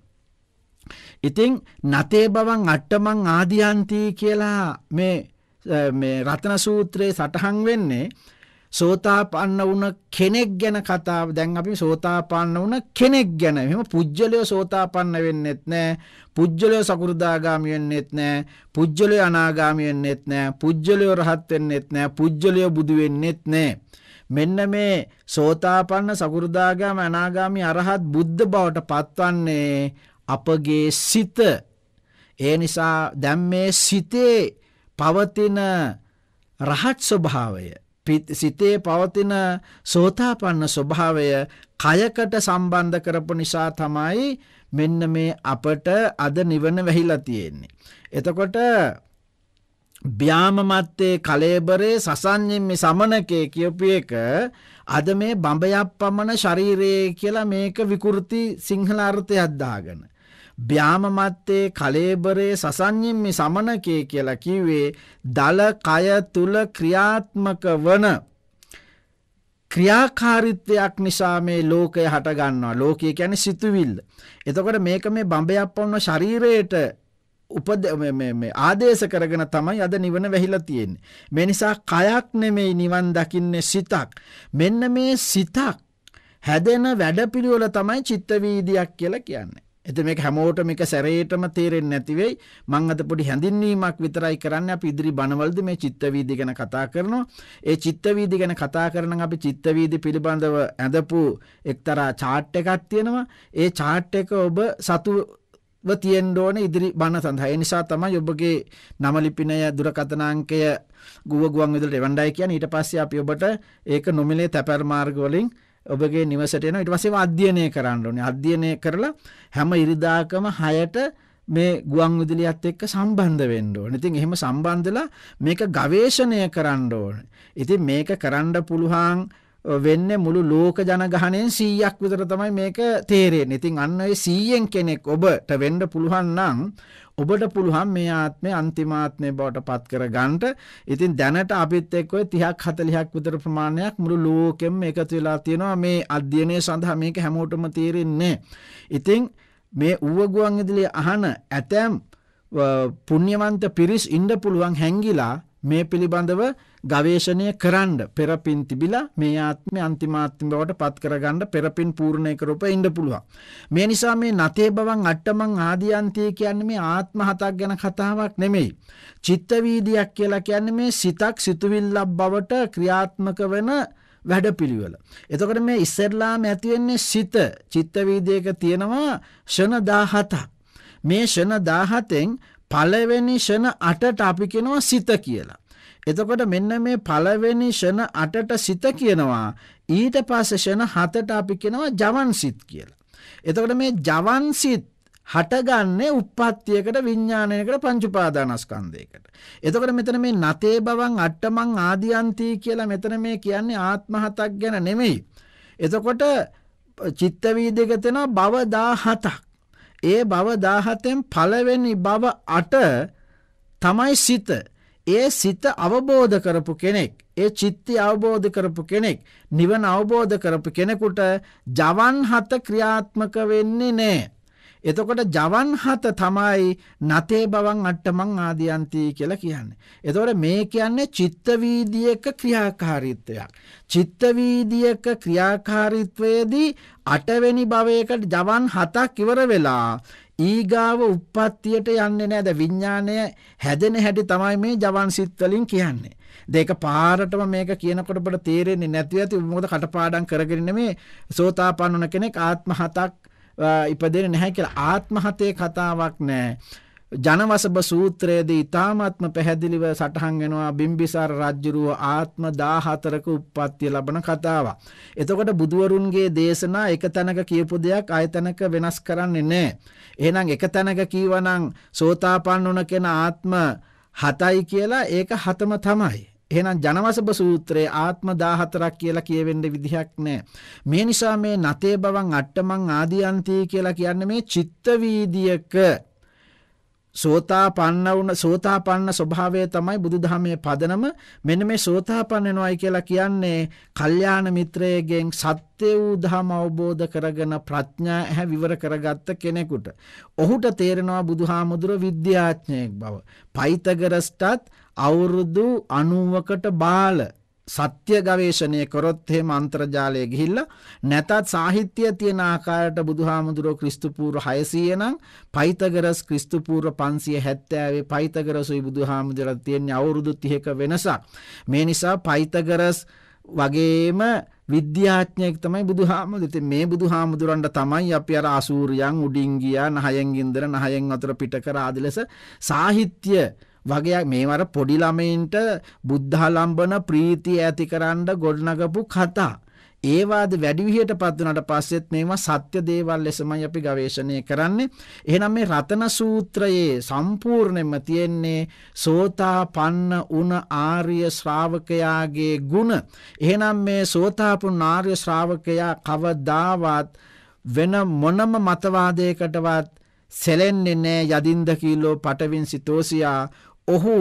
ඉතින් නතේ බවන් අට්ටමං ආදියන්තී කියලා මේ රතන සූත්‍රයේ සටහන් වෙන්නේ සෝතාපන්න වුණ කෙනෙක් ගැන කතාව දැන් අපි සෝතාපන්න වුණ කෙනෙක් ගැන එහෙම පුජ්‍යලය සෝතාපන්න වෙන්නෙත් නෑ පුජ්‍යලය සකුරුදාගාමි වෙන්නෙත් නෑ පුජ්‍යලය අනාගාමි වෙන්නෙත් නෑ පුජ්‍යලය රහත් වෙන්නෙත් නෑ පුජ්‍යලය බුදු වෙන්නෙත් නෑ මෙන්න මේ සෝතාපන්න සකුරුදාගාම අනාගාමි අරහත් බුද්ධ බවට පත්වන්නේ අපගේ සිත. ඒ නිසා දැම් මේ සිතේ පවතින රහත් ස්වභාවය. සිතේ පවතින සෝතාපන්න ස්වභාවය කයකට සම්බන්ධ කරපු නිසා තමයි මෙන්න මේ අපට අද නිවන වැහිලා තියෙන්නේ. එතකොට බ්‍යාමමත්තේ කලේබරේ සසන්යෙන් සමනකේ කියපු එක අද මේ බඹයක් පමණ ශරීරයේ කියලා මේක විකෘති සිංහල අර්ථයක් දාගෙන. බ්‍යාමමත්තේ කලේබරේ සසන්යෙන් සමනකේ කියලා කිව්වේ දල කය තුල ක්‍රියාත්මක වන ක්‍රියාකාරීත්වයක් නිසා මේ ලෝකය හටගන්නවා. ලෝකය කියන්නේ සිතුවිල්ල. එතකොට මේක මේ බඹයක් පමණ ශරීරයට උපද ආදේශ කරගෙන තමයි අද නිවන වැහිලා තියෙන්නේ. මේ නිසා කයක් නෙමෙයි නිවන් දකින්නේ සිතක්. මෙන්න මේ සිතක් හැදෙන වැඩපිළිවෙල තමයි චිත්ත වීදියක් කියලා කියන්නේ. එතන මේක හැමෝටම එක සැරේටම තේරෙන්නේ නැති වෙයි. මම අද පොඩි හැඳින්වීමක් විතරයි කරන්නේ. අපි ඉදිරි බණවලදී මේ චිත්ත වීදි ගැන කතා කරනවා. ඒ චිත්ත වීදි ගැන කතා කරන අපි චිත්ත වීදි පිළිබඳව ඇඳපු එක්තරා chart එකක් තියෙනවා. ඒ chart එක ඔබ සතු තියෙන්න ඕන ඉදිරි බණ සඳහා. ඒ නිසා තමයි ඔබගේ නම ලිපිණය දුරකථන අංකය ගුව ගුවන් විදුලට එවන්නයි කියන්නේ. ඊට පස්සේ අපි ඔබට ඒක නොමිලේ තැපැල් මාර්ග වලින් ඔබගේ නිවසට එනවා. ඊට පස්සේ අධ්‍යයනය කරන්න ඕනේ. අධ්‍යයනය කරලා හැම ඉරිදාකම 6ට මේ ගුවන් විදුලියත් එක්ක සම්බන්ධ වෙන්න ඕනේ. ඉතින් එහෙම සම්බන්ධලා මේක ගවේෂණය කරන්න ඕනේ. ඉතින් මේක කරන්න පුළුවන් වෙන්නේ මුළු ලෝක ජනගහණයෙන් 100ක් විතර තමයි මේක තේරෙන්නේ. ඉතින් අන්න ඔය 100න් කෙනෙක් ඔබට වෙන්න පුළුවන් නම් ඔබට පුළුවන් මේ ආත්මේ අන්තිම ආත්මේ බවට පත් කරගන්නට. ඉතින් දැනට අපිත් එක්ක ඔය 30ක් 40ක් විතර ප්‍රමාණයක් මුළු ලෝකෙම එකතු වෙලා තියෙනවා මේ අධ්‍යයනය සඳහා මේක හැමෝටම තේරෙන්නේ. ඉතින් මේ ඌව ගුවන් ඇහන ඇතැම් පුණ්‍යවන්ත පිරිස් ඉන්න පුළුවන් හැංගිලා මේ පිළිබඳව ගවේශණය කරන්න පෙරපින් තිබිලා මේ ආත්මය අන්තිමාත්ම බවට පත් කරගන්න පෙරපින් පූර්ණය කරූප ඉන්න පුළුවන්. මේ නිසා මේ නතේ බවන් අට්ටමං ආදියන්තය කියන්නේ මේ ආත්ම හතක් ගැන කතාවක් නෙමෙයි. චිත්තවීදියක් කියලා කියන්නේ මේ සිතක් සිතුවිල්ලක් බවට ක්‍රියාත්මක වෙන වැඩපිළිවෙල. එතකොට මේ ඉස්සෙල්ලාම ඇතිවෙන්නේ සිත චිත්තවීදයක තියෙනවා ෂණ 17ක්. මේ ෂණ 17ෙන් පළවෙනි ෂණ අටට අපි කෙනවා සිත කියලා. එතකොට මෙන්න මේ පළවෙනි ෂණ අටට සිත කියනවා ඊට පස්සේ ෂණ හතට අපි කෙනවා ජවන් සිත් කියලා. එතකොට මේ ජවන් සිත් හටගන්නේ උප්පත්තියකට විඤ්ඥානයකට පංචුපාදානස්කන්දයකට. එතකට මෙතන මේ නතේ බවන් අට්ටමං ආදියන්තී කියලා මෙතන මේ කියන්නේ ආත්මහතක් ගැන නෙමෙයි. එතකොට චිත්තවීදගතෙන බවදා හතක්. ඒ භව 17න් පළවෙනි භව 8 තමයි සිත. ඒ සිත අවබෝධ කරපු කෙනෙක් ඒ චිත්ති අවබෝධ කරපු කෙනෙක් නිවන අවබෝධ කරපු කෙනෙකුට ජවන් හත ක්‍රියාත්මක වෙන්නේ නැහැ. එතකොට ජවන් හත තමයි නතේ බවන් අට්ටමං ආදියන්ති කියලා කියන්නේ. එතකොට මේ කියන්නේ චිත්ත වීදියේක ක්‍රියාකාරීත්වයක්. චිත්ත වීදියේක ක්‍රියාකාරීත්වයේදී අටවෙනි භවයකට ජවන් හතක් ඉවර වෙලා ඊගාව උප්පත්තියට යන්නේ නැහැ. ද විඥාණය හැදෙන හැටි තමයි මේ ජවන් සිත් වලින් කියන්නේ. දෙක පාරටම මේක කියනකොට බට තේරෙන්නේ නැතුව ඇති මොකද කටපාඩම් කරගෙන මේ සෝතාපන්න කෙනෙක් ආත්ම හතක් ඉපදෙන්නේ නැහැ කියලා ආත්මහතේ කතාවක් නැහැ. ජනවසබ සූත්‍රයේදී ඊ타මාත්ම පැහැදිලිව සටහන් වෙනවා බිම්බිසාර රජුරුව ආත්ම 14ක උප්පත්තිය ලබන කතාව. එතකොට බුදුවරුන්ගේ දේශනා එක තැනක කියපු දෙයක් ආය තැනක වෙනස් කරන්නේ නැහැ. එහෙනම් එක තැනක කීවනම් සෝතාපන්න වුණ කෙනා ආත්ම 7යි කියලා ඒක 7ම තමයි. එහෙනම් ජනවසභ සූත්‍රයේ ආත්ම 14ක් කියලා කියවෙන්න විදිහක් නැහැ. මේ නිසා මේ නතේ බවං අට්ටමං ආදියන්ති කියලා කියන්නේ මේ චිත්ත වීදියක සෝතාපන්න වුණ සෝතාපන්න ස්වභාවය තමයි බුදුදහමේ පදනම. මෙන්න මේ සෝතාපන්න වෙනවයි කියලා කියන්නේ කල්යාණ මිත්‍රයෙගෙන් සත්‍ය වූ ධම අවබෝධ කරගෙන ප්‍රඥා ඇහැ විවර කරගත්ත කෙනෙකුට. ඔහුට තේරෙනවා බුදුහාමුදුර විද්‍යාඥයෙක් බව. පයිතගරස්ටත් අවුරුදු 90කට බාල සත්‍ය ගවේෂණය කරොත් එහෙම අන්තර්ජාලය ගිහිල්ලා නැතත් සාහිත්‍යය තියෙන ආකාරයට බුදුහාමුදුරුවෝ ක්‍රිස්තු පූර්ව 600 නම් පයිතගරස් ක්‍රිස්තු පූර්ව 570 පයිතගරසුයි බුදුහාමුදුරුවෝ තියෙන අවුරුදු 30ක වෙනසක් මේ නිසා පයිතගරස් වගේම විද්‍යාඥයෙක් තමයි බුදුහාමුදුරුවෝ. ඉතින් මේ බුදුහාමුදුරන්ට තමයි අපි අර අසූරියන් උඩින් ගියා, නහයෙන් ගින්දර, නහයෙන් වතුර පිට කර ආදි ලෙස සාහිත්‍ය වගේ මේ වර පොඩි ළමයින්ට බුද්ධාලම්බන ප්‍රීතිය ඇතිකරන්න ගොඩනගපු කතා. ඒවාද වැඩි විදිහට පත් වුණාට පස්සෙත් මේවා සත්‍ය දේවල් ලෙසමයි අපි ගවේෂණය කරන්නේ. එහෙනම් මේ රතන සූත්‍රයේ සම්පූර්ණයෙන්ම තියෙන්නේ සෝතාපන්න උන ආර්ය ශ්‍රාවකයාගේ ಗುಣ. එහෙනම් මේ සෝතාපන්න ආර්ය ශ්‍රාවකයා කවදාවත් වෙන මොනම මතවාදයකටවත් සැලෙන්නේ නැහැ යදින්ද කිලෝ පටවින් සිතෝසියා ඔහු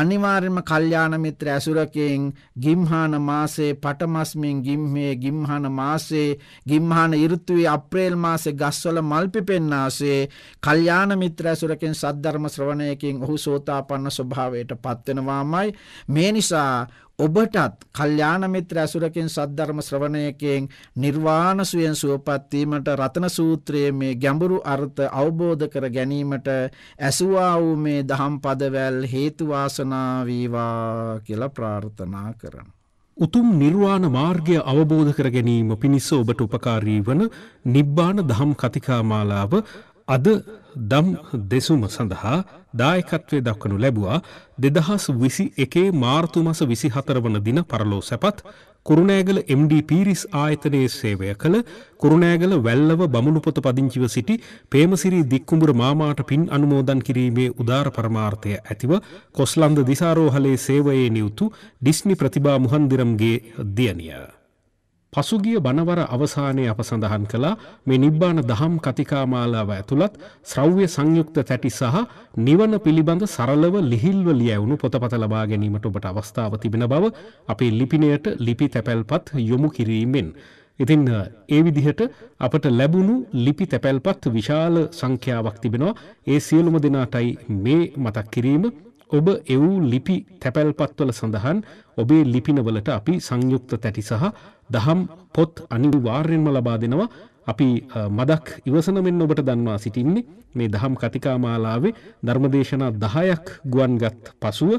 අනිවාර්යම කල්යාණ මිත්‍ර ඇසුරකෙන් ගිම්හාන මාසේ පටමස්මින් ගිම්හේ ගිම්හාන මාසේ ගිම්හාන ඍතුවේ අප්‍රේල් මාසේ ගස්වල මල් පිපෙන්නාසේ කල්යාණ මිත්‍ර ඇසුරකෙන් සද්ධර්ම ශ්‍රවණයකින් ඔහු සෝතාපන්න ස්වභාවයට පත්වෙනවාමයි මේ නිසා ඔබටත් කල්යාණ මිත්‍ර ඇසුරකින් සද්ධර්ම ශ්‍රවණයකෙන් නිර්වාණ සුවෙන් සුවපත් වීමට රතන සූත්‍රයේ මේ ගැඹුරු අර්ථ අවබෝධ කර ගැනීමට ඇසුවා වූ මේ දහම් පදවැල් හේතු වාසනා වේවා කියලා ප්‍රාර්ථනා කරමි. උතුම් නිර්වාණ මාර්ගය අවබෝධ කර ගැනීම පිණිස ඔබට උපකාරී වන නිබ්බාන දහම් කතිකා මාලාව අද දම් දෙසුම සඳහා දායකත්වය දක්වනු ලැබුවා දෙදහස් විසි එකේ මාර්තුමස විසි හතරවන දින පරලෝ සැපත් කුරුණෑගල MD පීරිස් ආයතනයේ සේවය කළ කුරුණෑගල වැල්ලව බමුණුපොත පදිංචිව සිටි පේමසිරී දික්කුඹුර මාමාට පින් අනුමෝදන් කිරීමේ උදාර පරමාර්ථය ඇතිව කොස්ලන්ද දිසාරෝහලේ සේවයේ නියුතු ඩිස්නි ප්‍රතිබා මුහන්දිරම්ගේ දියනිය. පසුගිය බණවර අවසානයේ අප සඳහන් කළා මේ නිබ්බාන දහම් කතිකාමාලාව ඇතුළත් ශ්‍රව්‍ය සංයුක්ත තැටි සහ නිවන පිළිබඳ සරලව ලිහිල්ව ලියවුණු පොතපත ලබා ගැනීමට ඔබට අවස්ථාව තිබෙන බව අපේ ලිපිණයට ලිපි තැපැල්පත් යොමු කිරීමෙන් ඉතින් ඒ විදිහට අපට ලැබුණු ලිපි තැපැල්පත් විශාල සංඛ්‍යාවක් තිබෙනවා ඒ සියලුම දෙනාටයි මේ මතක් කිරීම ඔබ එවූ ලිපි තැපැල්පත්වල සඳහන් ඔබේ ලිපිනවලට අපි සංයුක්ත තැටි සහ දහම් පොත් අනිවාර්යෙන්ම ලබා දෙනවා අපි මදක් ඉවසන මෙන් ඔබට දන්වා සිටින්නේ මේ දහම් කතිකාමාලාවේ ධර්මදේශනා දහයක් ගුවන්ගත් පසුව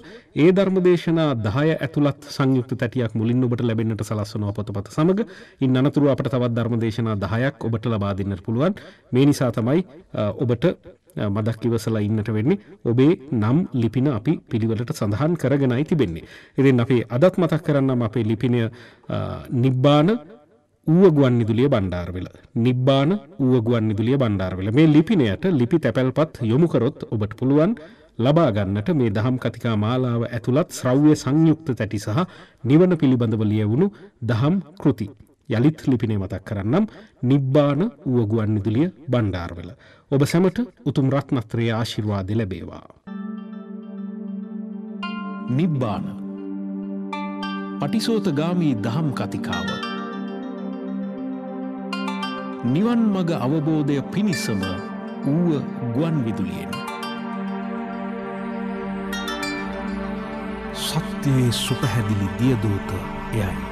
ඒ ධර්මදේශනා දහය ඇතුළත් සංයුක්ත තැටියක් මුලින් ඔබට ලැබෙන්නට සලස්වනවා පොතපත සමඟ ඉන් අනතුරුව අපට තවත් ධර්මදේශනා දහයක් ඔබට ලබා දෙන්නට පුළුවන් මේ නිසා තමයි ඔබට මදක් ඉවසලා ඉන්නට වෙන්නේ ඔබේ නම් ලිපින අපි පිළිවෙලට සඳහන් කරගෙනයි තිබෙන්නේ. ඉතින් අපි අදත් මතක් කරන්නම් අපේ ලිපිනය නිබ්බාන ඌව ගුවන් නිදුලිය බණ්ඩාරවෙල නිබ්බාන ඌව ගුවන් නිදුලිය බණ්ඩාරවෙල මේ ලිපිනයට ලිපි තැපැල්පත් යොමු කරොත් ඔබට පුළුවන් ලබා ගන්නට මේ දහම් කතිකා මාලාව ඇතුළත් ශ්‍රව්‍ය සංයුක්ත තැටි සහ නිවන පිළිබඳව ලියවුණු දහම් කෘති යලිත් ලිපිනේ මතක් කරන්නම් නිබ්බාන ඌව ගුවන් නිදුලිය බණ්ඩාරවෙල ඔබ සැමට උතුම් රත්මත්‍රයේ ආශිර්වාද ලැබේවා. නිබ්බාන පටිසෝතගාමී දහම් කතිකාව නිවන් මග අවබෝධය පිණිසම ඌව ගුවන් විදුලියෙන් ශක්තියේ සුපහැදිලි දියදූත එයයි